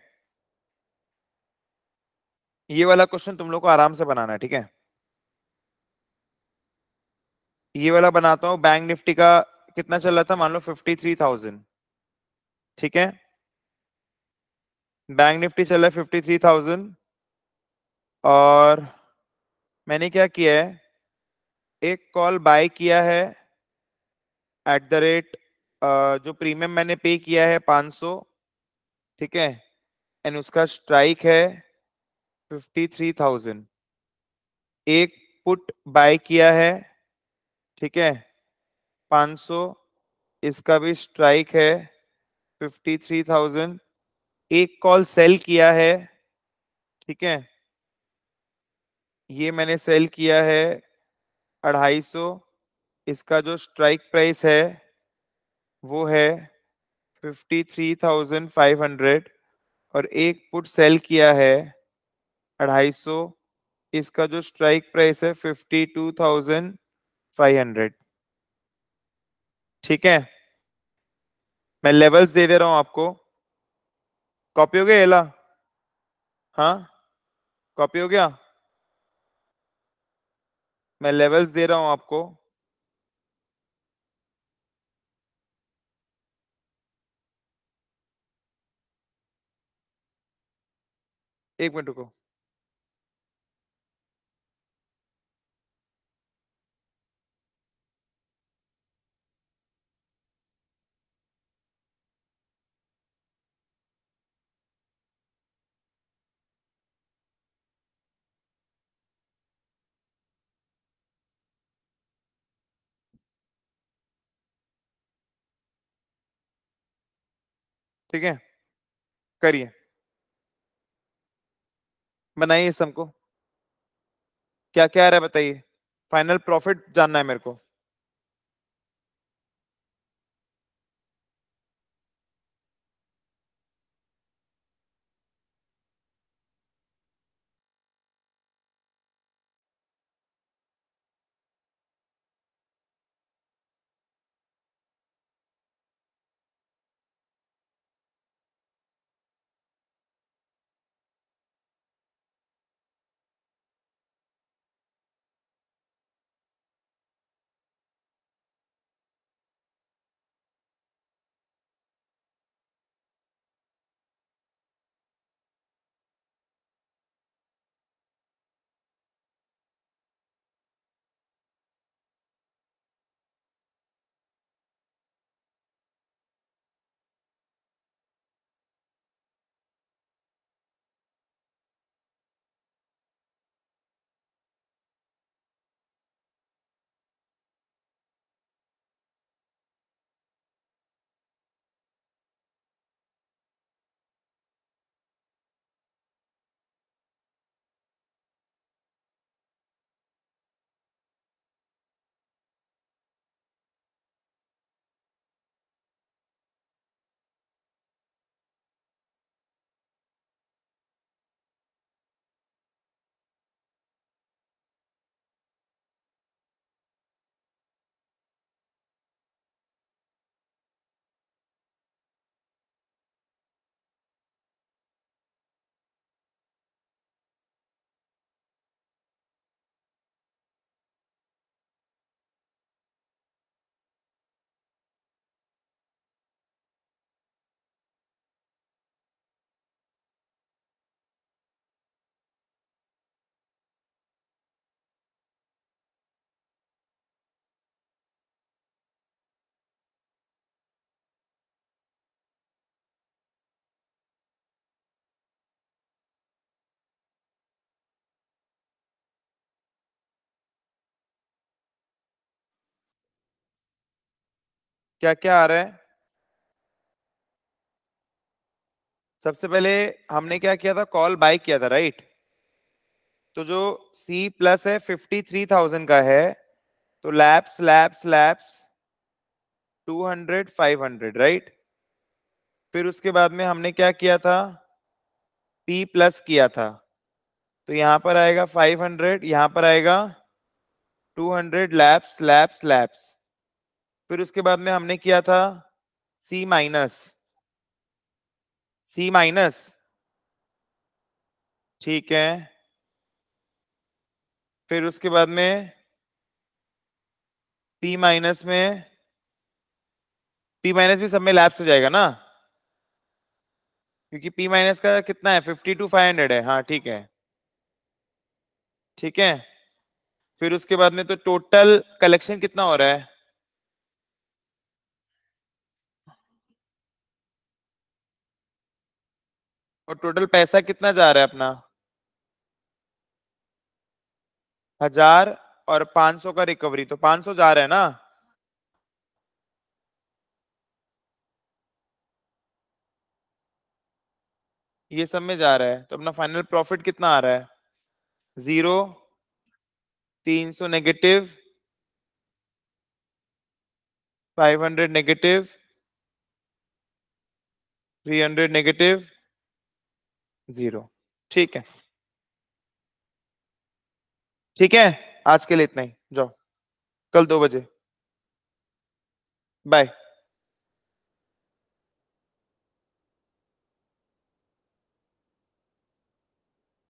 ये वाला क्वेश्चन तुम लोग को आराम से बनाना है ठीक है ये वाला बनाता हूँ बैंक निफ्टी का कितना चल रहा था मान लो फिफ्टी थ्री थाउजेंड ठीक है बैंक निफ्टी चल रहा है फिफ्टी थ्री थाउजेंड और मैंने क्या किया है एक कॉल बाय किया है एट द रेट जो प्रीमियम मैंने पे किया है 500 ठीक है एंड उसका स्ट्राइक है 53,000 एक पुट बाय किया है ठीक है 500 इसका भी स्ट्राइक है 53,000 एक कॉल सेल किया है ठीक है ये मैंने सेल किया है अढ़ाई सौ इसका जो स्ट्राइक प्राइस है वो है 53,500 और एक पुट सेल किया है अढ़ाई सौ इसका जो स्ट्राइक प्राइस है 52,500 ठीक है मैं लेवल्स दे दे रहा हूं आपको कॉपी हो गया एला हाँ कॉपी हो गया मैं लेवल्स दे रहा हूं आपको एक मिनट रुको ठीक है करिए बनाइए सबको क्या क्या आ रहा है बताइए फाइनल प्रॉफिट जानना है मेरे को क्या क्या आ रहा है सबसे पहले हमने क्या किया था कॉल बाय किया था राइट तो जो C प्लस है 53,000 का है तो लैप्स लैप्स लैप्स 200 500 राइट फिर उसके बाद में हमने क्या किया था P प्लस किया था तो यहां पर आएगा 500 यहां पर आएगा 200 लैप्स लैप्स लैप्स फिर उसके बाद में हमने किया था सी माइनस सी माइनस ठीक है फिर उसके बाद में पी माइनस में पी माइनस भी सब में लैप्स हो जाएगा ना क्योंकि पी माइनस का कितना है फिफ्टी टू फाइव हंड्रेड है हाँ ठीक है ठीक है फिर उसके बाद में तो टोटल कलेक्शन कितना हो रहा है और टोटल पैसा कितना जा रहा है अपना हजार और 500 का रिकवरी तो 500 जा रहा है ना ये सब में जा रहा है तो अपना फाइनल प्रॉफिट कितना आ रहा है जीरो तीन सौ negative five hundred negative three hundred negative zero ठीक है ठीक है आज के लिए इतना ही जाओ कल दो बजे बाय